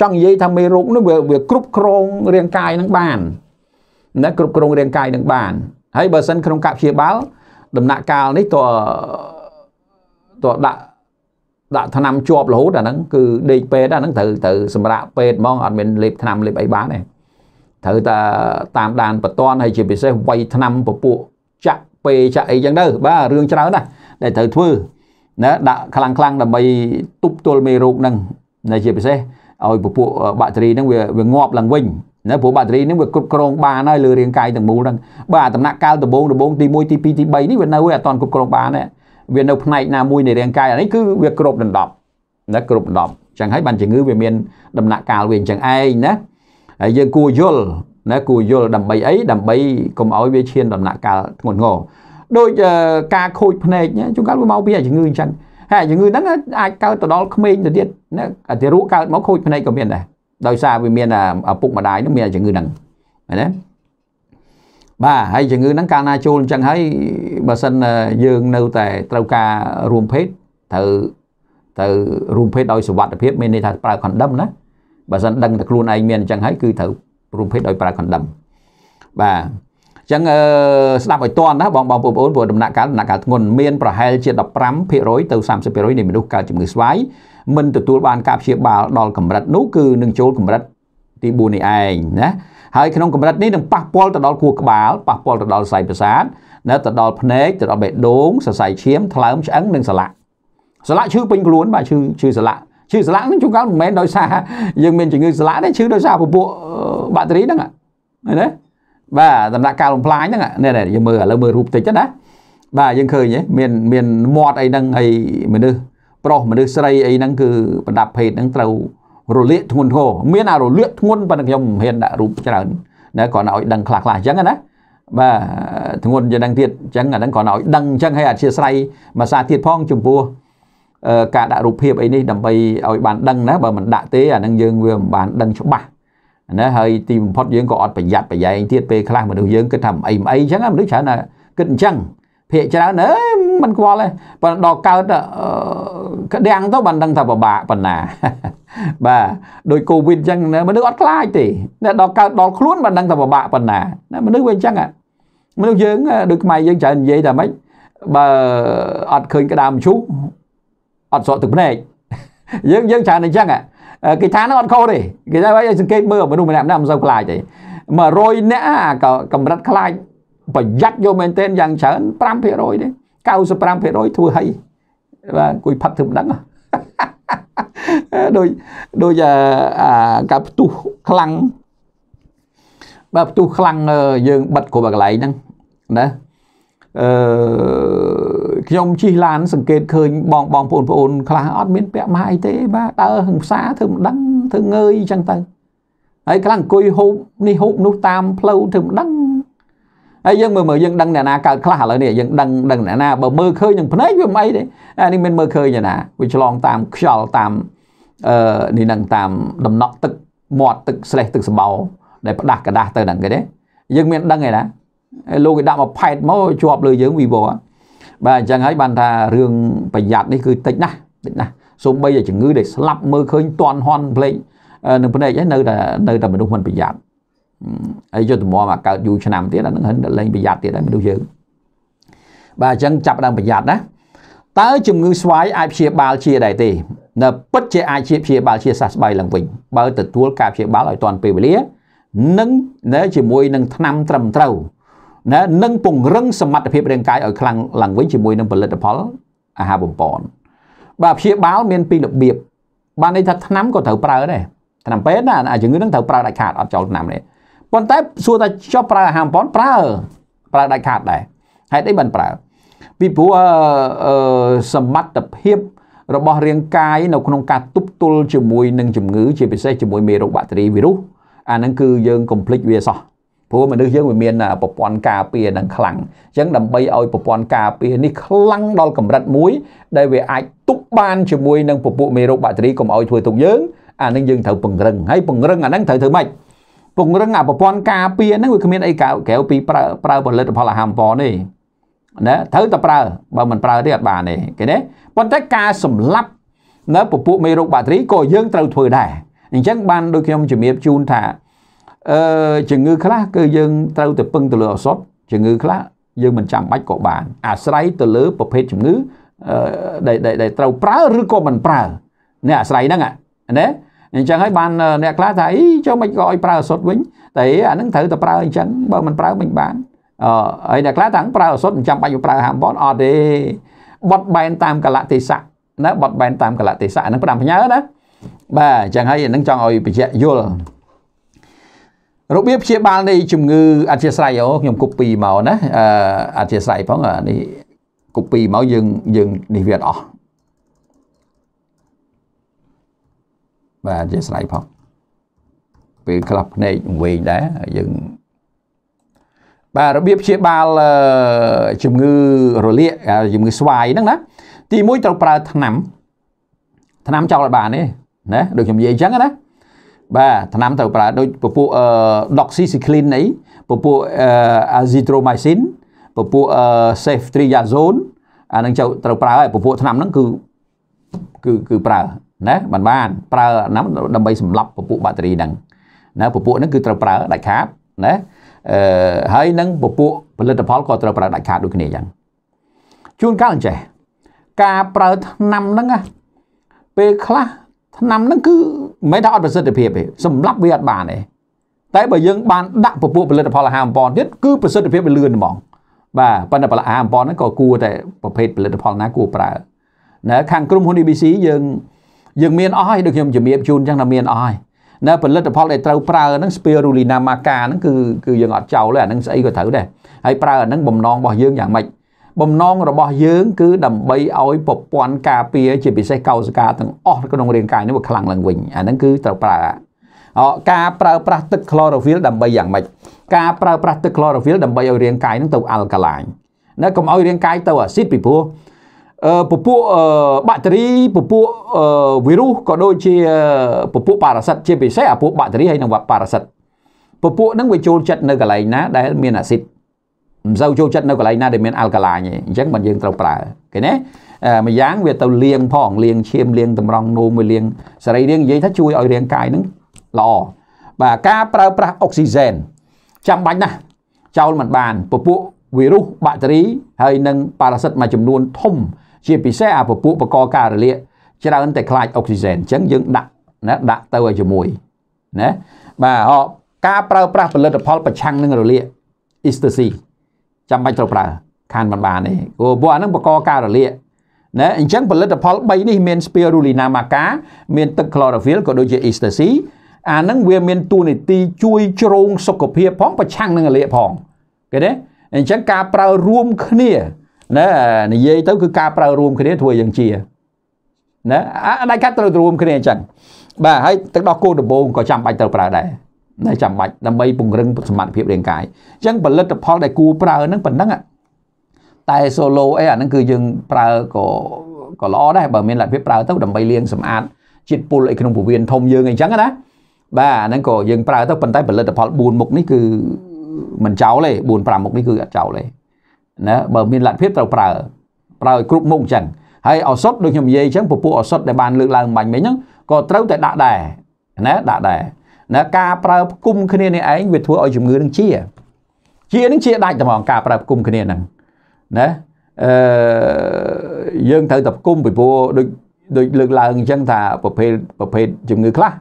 ចង់និយាយថាមេរោគហ្នឹងវាវាគ្រប់គ្រងរាងកាយហ្នឹងបានណាគ្រប់គ្រងរាងកាយហ្នឹងបានហើយបើសិនក្នុងការព្យាបាលដំណាក់កាលនេះតើតើដាក់ដាក់ថ្នាំជាប់រហូតអាហ្នឹងគឺដេកពេទ្យអាហ្នឹងត្រូវទៅសម្រាប់ពេទ្យហ្មងអត់មានលេបថ្នាំលេបអីបានទេត្រូវតែតាមដានបន្ទាន់ហើយជាពិសេសវៃថ្នាំពពួកចាក់ពេចាក់អីចឹងទៅបាទរឿងច្រើនណាស់ដែលត្រូវធ្វើណាដាក់ខ្លាំងខ្លាំងដើម្បីទប់ទល់មេរោគហ្នឹងណាជាពិសេសឲ្យពពួកបាក់តេរីហ្នឹងវាវាងាប់ឡើងវិញណាព្រោះបាក់តេរីហ្នឹងវាគ្រប់គ្រងបានហើយលើរាងកាយទាំងមូលហ្នឹងបាទដំណាក់កាលដំបូងដំបូងទី1ទី2ទី3នេះវានៅឯអត់តាន់គ្រប់គ្រងបានទេវានៅផ្នែកណាមួយនៃរាងកាយអានេះគឺវាគ្រប់ដណ្ដប់ណាគ្រប់ដណ្ដប់អញ្ចឹងហើយបានជំងឺវាមានដំណាក់កាលវាអញ្ចឹងឯងណាហើយយើងគួរយល់ណាគួរយល់ដើម្បីអីដើម្បីកុំឲ្យវាឈានដំណាក់កាលធ្ងន់ធ្ងរដូចការខូចភ្នែកជួនកាលវាមកពីជំងឺអញ្ចឹងហើយជំងឺហ្នឹងអាចកើតទៅដល់ក្មេងទៅទៀតណាអតិរុកើតមកខូចភ្នែកក៏មានដែរដោយសារវាមានឪពុកម្ដាយនឹងមានជំងឺហ្នឹងណាបាទហើយជំងឺហ្នឹងកាលណាចូលអញ្ចឹងហើយបើសិនយើងនៅតែត្រូវការរួមភេទត្រូវត្រូវរួមភេទដោយសុវត្ថិភាពមានន័យថាប្រើខុនដឹមណាបើសិនដឹងតែខ្លួនឯងមានអញ្ចឹងហើយគឺត្រូវរួមភេទដោយប្រើខុនដឹមបាទអញ្ចឹងអឺស្ដាប់ឲ្យតន់ណាបងបងប្អូនព្រោះដំណាក់កាលដំណាក់កាលធ្ងន់មានប្រហែលជា15%ទៅ30%នៃមនុស្សកើតជំងឺស្វាយមិនទទួលបានការព្យាបាលដល់កម្រិតនោះគឺនឹងចូលកម្រិតទី4នេះឯងណាហើយក្នុងកម្រិតនេះនឹងប៉ះពាល់ទៅដល់ខួរក្បាលប៉ះពាល់ទៅដល់សរសៃប្រសាទនៅទៅដល់ភ្នែកទៅដល់បេះដូងសរសៃឈាមថ្លើមឆ្អឹងនិងសន្លាក់សន្លាក់ឈឺពេញខ្លួនបាទឈឺឈឺសន្លាក់ឈឺសន្លាក់នឹងជួនកាលមិនមែនដោយសារយើងមានជំងឺសន្លាក់ទេឈឺដោយសារពពួកបាក់តេរីហ្នឹងណាបាទដំណាក់កាលបំផ្លាញហ្នឹងនេះយើងមើលឥឡូវមើលរូបតិចណាបាទយើងឃើញហ៎មានមានមាត់អីហ្នឹងហើយមនុស្សប្រុសមនុស្សស្រីអីហ្នឹងគឺប្រដាប់ភេទហ្នឹងត្រូវរលាកធ្ងន់ធ្ងរមានអារលាកធ្ងន់ប៉ុន្តែខ្ញុំមិនហ៊ានដាក់រូបច្រើនណាគ្រាន់តែឲ្យដឹងខ្លះខ្លះអញ្ចឹងណាបាទធ្ងន់យ៉ាងហ្នឹងទៀតអញ្ចឹងអាហ្នឹងគ្រាន់តែឲ្យដឹងអញ្ចឹងហើយអធិស្ឋ័យភាសាទៀតផងចំពោះការដាក់រូបភាពអីនេះដើម្បីឲ្យបានដឹងណាបើមិនដាក់ទេអាហ្នឹងយើងវាមិនបានដឹងច្បាស់ណាហើយទីបំផុតយើងក៏អត់ប្រយ័ត្នប្រយែងទៀតពេលខ្លះមនុស្សយើងគិតថាមិនអីមិនអីអញ្ចឹងមនុស្សច្រើនគិតអញ្ចឹងភាកច្រើនអើមិនខ្វល់ទេប៉ុន្តែដល់កើតក្តាំងទៅបានដឹងថាពិបាកប៉ុណ្ណាបាទដោយកូវីដអញ្ចឹងណាមនុស្សអត់ខ្លាចទេអ្នកដល់កើតដល់ខ្លួនបានដឹងតែពិបាកប៉ុណ្ណាណាមនុស្សវាអញ្ចឹងមនុស្សយើងដូចខ្មែរយើងច្រើននិយាយថាម៉េចបើអត់ឃើញក្តាមជុះអត់ស្រក់ទឹកភ្នែកយើងយើងច្រើនអញ្ចឹងគេថានឹងអត់ខុសទេគេថាឲ្យសង្កេតមើលមនុស្សម្នាក់ម្នាក់មិនសូវខ្លាចទេ100អ្នកក៏កម្រិតខ្លាចប្រយ័ត្នយកមែនទែនយ៉ាងច្រើន5%ទេ95%ធ្វើហីបាទគួយផឹកធ្វើមិនដឹងដូចដូចអាការផ្ទុះខ្លាំងបាទផ្ទុះខ្លាំងយើងបិទគ្រប់កន្លែងហ្នឹងណាអឺខ្ញុំជិះឡានសង្កេតឃើញបងបងប្អូនប្អូនខ្លះអត់មានពាក់ម៉ាអីទេបាទដើរហឹងផ្សារធ្វើមិនដឹងធ្វើងើយអញ្ចឹងទៅហើយខ្លះអង្គុយហូបនេះហូបនោះតាមផ្លូវធ្វើមិនដឹងហើយយើងមើលមើលយើងដឹងអ្នកណាកើតខ្លះឥឡូវនេះយើងដឹងដឹងអ្នកណាបើមើលឃើញនឹងភ្នែកវាមិនអីទេអានេះមិនមើលឃើញទេណាវាឆ្លងតាមខ្យល់តាមអឺនេះនឹងតាមដំណក់ទឹកមាត់ទឹកស្លេះទឹកសបោដែលផ្ដាស់กระដាស់ទៅហ្នឹងគេទេយើងមានដឹងឯណាលោកគេដាក់មកផែតមកជាប់លើយើងវិវរបាទអញ្ចឹងហើយបានថារឿងប្រយ័ត្ននេះគឺតិចណាស់តិចណាស់សូម្បីតែជំងឺដែលស្លាប់មើលឃើញតន់ហន់ភ្លេចនឹងភ្នែកឯនៅតែនៅតែមនុស្សមិនប្រយ័ត្នអីយុទ្ធមមមកកើតយូរឆ្នាំទៀតអានឹងហិនតែលែងប្រយ័ត្នទៀតហើយមនុស្សយើងបាទអញ្ចឹងចាប់ដើមប្រយ័ត្នណាតើជំងឺស្វាយអាចព្យាបាលជាដែរទេនៅពិតជាអាចជាព្យាបាលជាសះស្បើយឡើងវិញបើទទួលការព្យាបាលឲ្យទាន់ពេលវេលានិងនៅជាមួយនឹងថ្នាំត្រឹមត្រូវណានិង ពង្រឹងសមត្ថភាពរាងកាយឲ្យខ្លាំងឡើងវិញជាមួយនឹងផលិតផលអាហារបំពន់បាទព្យាបាលមានពីររបៀបបានន័យថាថ្នាំក៏ត្រូវប្រើដែរថ្នាំពេទ្យណាអាជំងឺនឹងត្រូវប្រើដាច់ខាតអត់ចូលថ្នាំនេះប៉ុន្តែសួរថាចុះប្រើអាហារបំពន់ប្រើប្រើដាច់ខាតដែរហេតុអីមិនប្រើពីព្រោះសមត្ថភាព របស់រាងកាយនៅ ក្នុងការទប់ទល់ជាមួយនឹងជំងឺ ជាពិសេសជាមួយមេរោគបាក់តេរីវីរុសអាហ្នឹងគឺយើងកុំភ្លេចវាសោះព្រោះមនុស្សយើងវាមានប្រព័ន្ធការពារនឹងខ្លាំងអញ្ចឹងដើម្បីឲ្យប្រព័ន្ធការពារនេះខ្លាំងដល់កម្រិតមួយ ដែលវាអាចទប់បានជាមួយនឹងពពួកមេរោគបាក់តេរីកុំឲ្យធ្វើទុកយើងអានឹងយើងត្រូវពង្រឹងហើយពង្រឹងអានឹងត្រូវធ្វើម៉េចពង្រឹងអាប្រព័ន្ធការពារហ្នឹងវាគ្មានអីក្រៅពីប្រើប្រើផលិតផលអាហារប៉ុនទេណាត្រូវតែប្រើបើមិនប្រើទេអត់បានទេគេណាប៉ុន្តែការសម្លាប់នៅពពួកមេរោគបាក់តេរីក៏យើងត្រូវធ្វើដែរអញ្ចឹងបានដូចខ្ញុំជំរាបជូនថាអឺជំងឺខ្លះគឺយើងត្រូវតែពឹងទៅលើឱសថជំងឺខ្លះយើងមិនចាំបាច់ក៏បានអាស្រ័យទៅលើប្រភេទជំងឺដែលត្រូវប្រើឬក៏មិនប្រើនេះអាស្រ័យហ្នឹងណាអញ្ចឹងហើយបានអ្នកខ្លះថាអីចូលមិនក៏ឲ្យប្រើអសុតវិញតែអានឹងត្រូវតែប្រើអញ្ចឹងបើមិនប្រើមិនបានអឺហើយអ្នកខ្លះថាប្រើអសុតមិនចាំបាច់ប្រើហាមបនអត់ទេបត់បែនតាមកលៈទេសៈណាបត់បែនតាមកលៈទេសៈហ្នឹងប្រាំផ្ញើណាបាទអញ្ចឹងហើយនឹងចង់ឲ្យបញ្ជាក់យល់របៀបព្យាបាលនៃជំងឺអធិស្រ័យអូខ្ញុំគប់ពីមកណាអធិស្រ័យផងនេះគប់ពីមកយើងយើងនេះវាអត់អស់បាទអធិស្ឋានផងពេលខ្លះភ្នែកវែងដែរយើងបាទរបៀបព្យាបាលជំងឺរលាកជំងឺស្វាយហ្នឹងណាទី1ត្រូវប្រើថ្នាំថ្នាំចោលឲ្យបានទេណាដូចខ្ញុំនិយាយអញ្ចឹងណាបាទថ្នាំត្រូវប្រើដូចពពួក doxycycline អីពពួក azithromycin ពពួក ceftriaxone អានឹងត្រូវប្រើហើយពពួកថ្នាំហ្នឹងគឺគឺគឺប្រើណាមិនបានប្រើណាដើម្បីសម្លាប់ពពួកបាក់តេរីហ្នឹងណាពពួកហ្នឹងគឺត្រូវប្រើដាច់ខាតណាអឺហើយនឹងពពួកផលិតផលក៏ត្រូវប្រើដាច់ខាតដូចគ្នាយ៉ាង ជួនកាលអញ្ចេះការប្រើឆ្នាំហ្នឹងពេលខ្លះឆ្នាំហ្នឹងគឺមិនថាអត់ប្រសិទ្ធភាពទេសម្រាប់វាអត់បានទេតែបើយើងបានដាក់ពពួកផលិតផលអាហារអម្ពងទៀតគឺប្រសិទ្ធភាពវាលឿនហ្មងបាទប៉ុន្តែផលិតអាហារអម្ពងហ្នឹងក៏គួរតែប្រភេទផលិតផលណាគួរប្រើណាខាងក្រុមហ៊ុន ABC យើងយើងមានអស់ហើយដូចខ្ញុំជំរាបជូនអញ្ចឹងថាមានអស់ហើយនៅផលិតផលដែលត្រូវប្រើហ្នឹង spirulina maca ហ្នឹងគឺគឺយើងអត់ចោលទេអាហ្នឹងស្អីក៏ត្រូវដែរហើយប្រើអាហ្នឹងបំណងរបស់យើងយ៉ាងម៉េចបំណងរបស់យើងគឺដើម្បីឲ្យប្រព័ន្ធការពារ ជាពិសេសកោសិកាទាំងអស់ក្នុងរាងកាយនេះវាខ្លាំងឡើងវិញអាហ្នឹងគឺត្រូវប្រើអការប្រើប្រាស់ទឹក chlorophyll ដើម្បីយ៉ាងម៉េចការប្រើប្រាស់ទឹក chlorophyll ដើម្បីឲ្យរាងកាយនឹងទៅអាល់កាឡាញណាកុំឲ្យរាងកាយទៅអាស៊ីតពីព្រោះពពួកបាក់តេរីពពួកវីរុសក៏ដូចជាពពួកប៉ារ៉ាសិតជាពិសេសអាពួកបាក់តេរីហើយនិងប៉ារ៉ាសិតពពួកហ្នឹងវាចូលចិត្តនៅកន្លែងណាដែលមានអាស៊ីតមិនសូវចូលចិត្តនៅកន្លែងណាដែលមានអាល់កាឡាញទេអញ្ចឹងបើយើងត្រូវប្រើឃើញទេម្យ៉ាងវាទៅលាងផងលាងឈាមលាងតម្រង់នោមវាលាងសរីរាង្គនិយាយថាជួយឲ្យរាងកាយហ្នឹងល្អបាទការប្រើប្រាស់អុកស៊ីហ្សែនចាំបាច់ណាស់ចោលមិនបាន ពពួកវីរុសបាក់តេរី ហើយនិងប៉ារ៉ាសិតមួយចំនួនធំជាពិសេសអាពពួកបកកការលាក ច្រើនតែខ្លាចអុកស៊ីហ្សែនអញ្ចឹងយើងដាក់ណាដាក់ទៅឲ្យជាមួយណាបាទអការប្រើប្រាស់ផលិតផល ប្រឆាំងនឹងរលាក ecstasy ចាំបាច់ត្រូវប្រើខានមិនបានទេព្រោះពួកអាហ្នឹងបកកការលាកណាអញ្ចឹងផលិតផល3នេះមាន spirulina maca មានទឹក chlorophyll ក៏ដូចជា ecstasy អាហ្នឹងវា មានតួនាទីជួយជ្រោងសុខភាពផង ប្រឆាំងនឹងរលាកផងគេទេអញ្ចឹងការប្រើរួមគ្នាណានិយាយទៅគឺការប្រើរួមគ្នាធ្វើយ៉ាងជាណាអាដាច់ខាត់ត្រូវរួម គ្នាអញ្ចឹងបាទហើយទឹកដោះគោដំបូងក៏ចាំបាច់ត្រូវប្រើដែរតែចាំបាច់ដើម្បីពង្រឹងសមត្ថភាពរាងកាយអញ្ចឹងផលិតផលដែលគួរប្រើហ្នឹងប៉ុណ្ណឹងតែ solo អីអាហ្នឹងគឺយើងប្រើក៏ក៏ល្អដែរបើមានលទ្ធភាពប្រើ ទៅដើម្បីលាងសម្អាតជាតិពុលអីក្នុងពោះវៀនធំយើងអីចឹងណាបាទអាហ្នឹងក៏យើងប្រើទៅប៉ុន្តែផលិតផល4មុខនេះគឺមិនចោលទេ4 5មុខនេះគឺអត់ចោលទេណាបើមានលទ្ធភាពត្រូវប្រើប្រើឲ្យគ្រប់មុខអញ្ចឹងហើយឱសថដូចខ្ញុំនិយាយអញ្ចឹងពពួកឱសថដែលបានលើកឡើងបាញ់មិញហ្នឹងក៏ត្រូវតែដាក់ដែរណាដាក់ដែរណាការប្រើផ្គុំគ្នានេះឯងវាធ្វើឲ្យជំងឺនឹងជា ជានឹងជាដាច់តែហ្មង ការប្រើផ្គុំគ្នាហ្នឹងណាអឺយើងត្រូវតែផ្គុំពីព្រោះដូចដូចលើកឡើងអញ្ចឹងថាប្រភេទប្រភេទជំងឺខ្លះ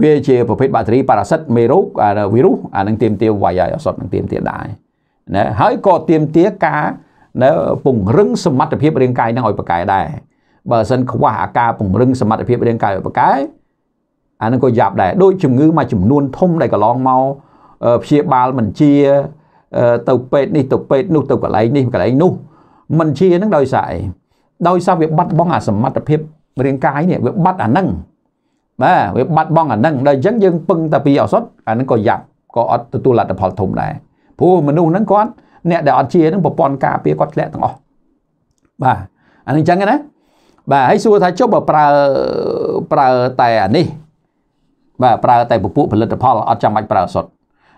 វាជាប្រភេទបាក់តេរីប៉ារ៉ាសិតមេរោគវីរុសអានឹងទៀមទាវ៉ៃហើយអសត់នឹងទៀមទាដែរណាហើយក៏ទៀមទាការណាពង្រឹងសមត្ថភាពរាងកាយនឹងឲ្យប៉ាកែដែរបើមិនខ្វះអាការពង្រឹងសមត្ថភាពរាងកាយឲ្យប៉ាកែអានឹងក៏យ៉ាប់ដែរដូចជំងឺមួយចំនួនធំដែលកន្លងមកព្យាបាលមិនជាទៅពេទ្យនេះទៅពេទ្យនោះទៅកន្លែងនេះកន្លែងនោះមិនជានឹងដោយសារអីដោយសារវាបាត់បង់អាសមត្ថភាពរាងកាយនេះវាបាត់អានឹងបាទវាបាត់បង់អានឹងដល់អញ្ចឹងយើងពឹងតែពីឱសថអានឹងក៏យ៉ាប់ក៏អត់ទទួលលទ្ធផលធំដែរព្រោះមនុស្សហ្នឹងគាត់អ្នកដែលអត់ជាហ្នឹងប្រព័ន្ធការពារគាត់ធ្លាក់ទាំងអស់បាទអានេះអញ្ចឹងណាបាទហើយសួរថាចុះបើប្រើប្រើតែអានេះបាទប្រើតែពពួកផលិតផលអត់ចាំបាច់ប្រើសុទ្ធ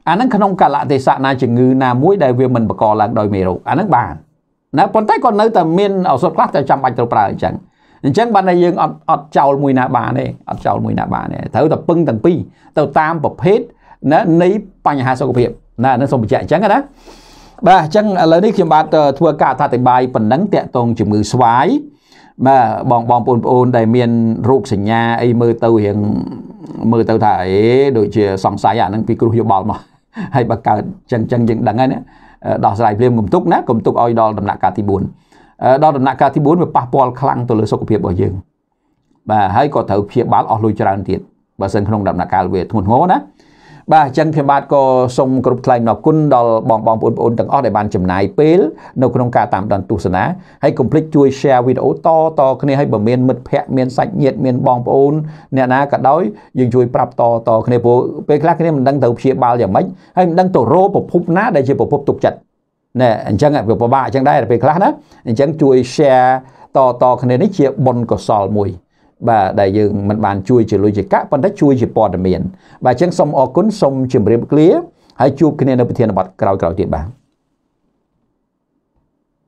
អាហ្នឹងក្នុងកលៈទេសៈណាជំងឺណាមួយដែលវាមិនបកឡើងដោយមេរោគអាហ្នឹងបានណាប៉ុន្តែគាត់នៅតែមានឱសថខ្លះតែចាំបាច់ត្រូវប្រើអញ្ចឹងអញ្ចឹងបានតែយើងអត់អត់ចោលមួយណាបានទេអត់ចោលមួយណាបានទេត្រូវតែពឹងទាំងពីរទៅតាមប្រភេទណានៃបញ្ហាសុខភាពណាអានឹងសូមបញ្ជាក់អញ្ចឹងណាបាទអញ្ចឹងឥឡូវនេះខ្ញុំបាទធ្វើការអត្ថាធិប្បាយប៉ុណ្ណឹងតាក់ទងជំងឺស្វាយបាទបងបងប្អូនប្អូនដែលមានរោគសញ្ញាអីមើលទៅរៀងមើលទៅថាអេដូចជាសង្ស័យអានឹងពីគ្រោះយោបល់មកហើយបើកើតចឹងចឹងយើងដឹងហើយណាដោះស្រាយព្រាមកុំទុកណាកុំទុកឲ្យដល់ដំណាក់កាលទី4ដល់ដំណាក់កាលទី4វាប៉ះពាល់ខ្លាំងទៅលើសុខភាពរបស់យើងបាទហើយក៏ត្រូវព្យាបាលអស់លុយច្រើនទៀតបើសិនក្នុងដំណាក់កាលវាធ្ងន់ធ្ងរណាបាទអញ្ចឹងខ្ញុំបាទក៏សូមគ្រប់ថ្លែងអំណរគុណដល់បងបងប្អូនប្អូនទាំងអស់ដែលបានចំណាយពេល នៅក្នុងការតាមដានទស្សនាហើយកុំភ្លេចជួយ share វីដេអូតតគ្នាឲ្យបើមានមិត្តភ័ក្តិមានសាច់ញាតិមានបងប្អូនអ្នកណាក៏ដោយយើងជួយប្រាប់តតគ្នាព្រោះពេលខ្លះគ្នាមិនដឹងទៅព្យាបាលយ៉ាងម៉េចហើយមិនដឹងទៅរកប្រភពណាដែលជាប្រភពទុកចិត្តណែអញ្ចឹងវាពិបាកអញ្ចឹងដែរពេលខ្លះណាអញ្ចឹងជួយ share តតគ្នានេះជាបុណ្យកុសលមួយបាទដែលយើងមិនបានជួយជាលុយជាកាក់ប៉ុន្តែជួយជាព័ត៌មាន បាទអញ្ចឹងសូមអរគុណសូមជម្រាបលាហើយជួបគ្នានៅប្រធានបទក្រោយៗទៀតបាទ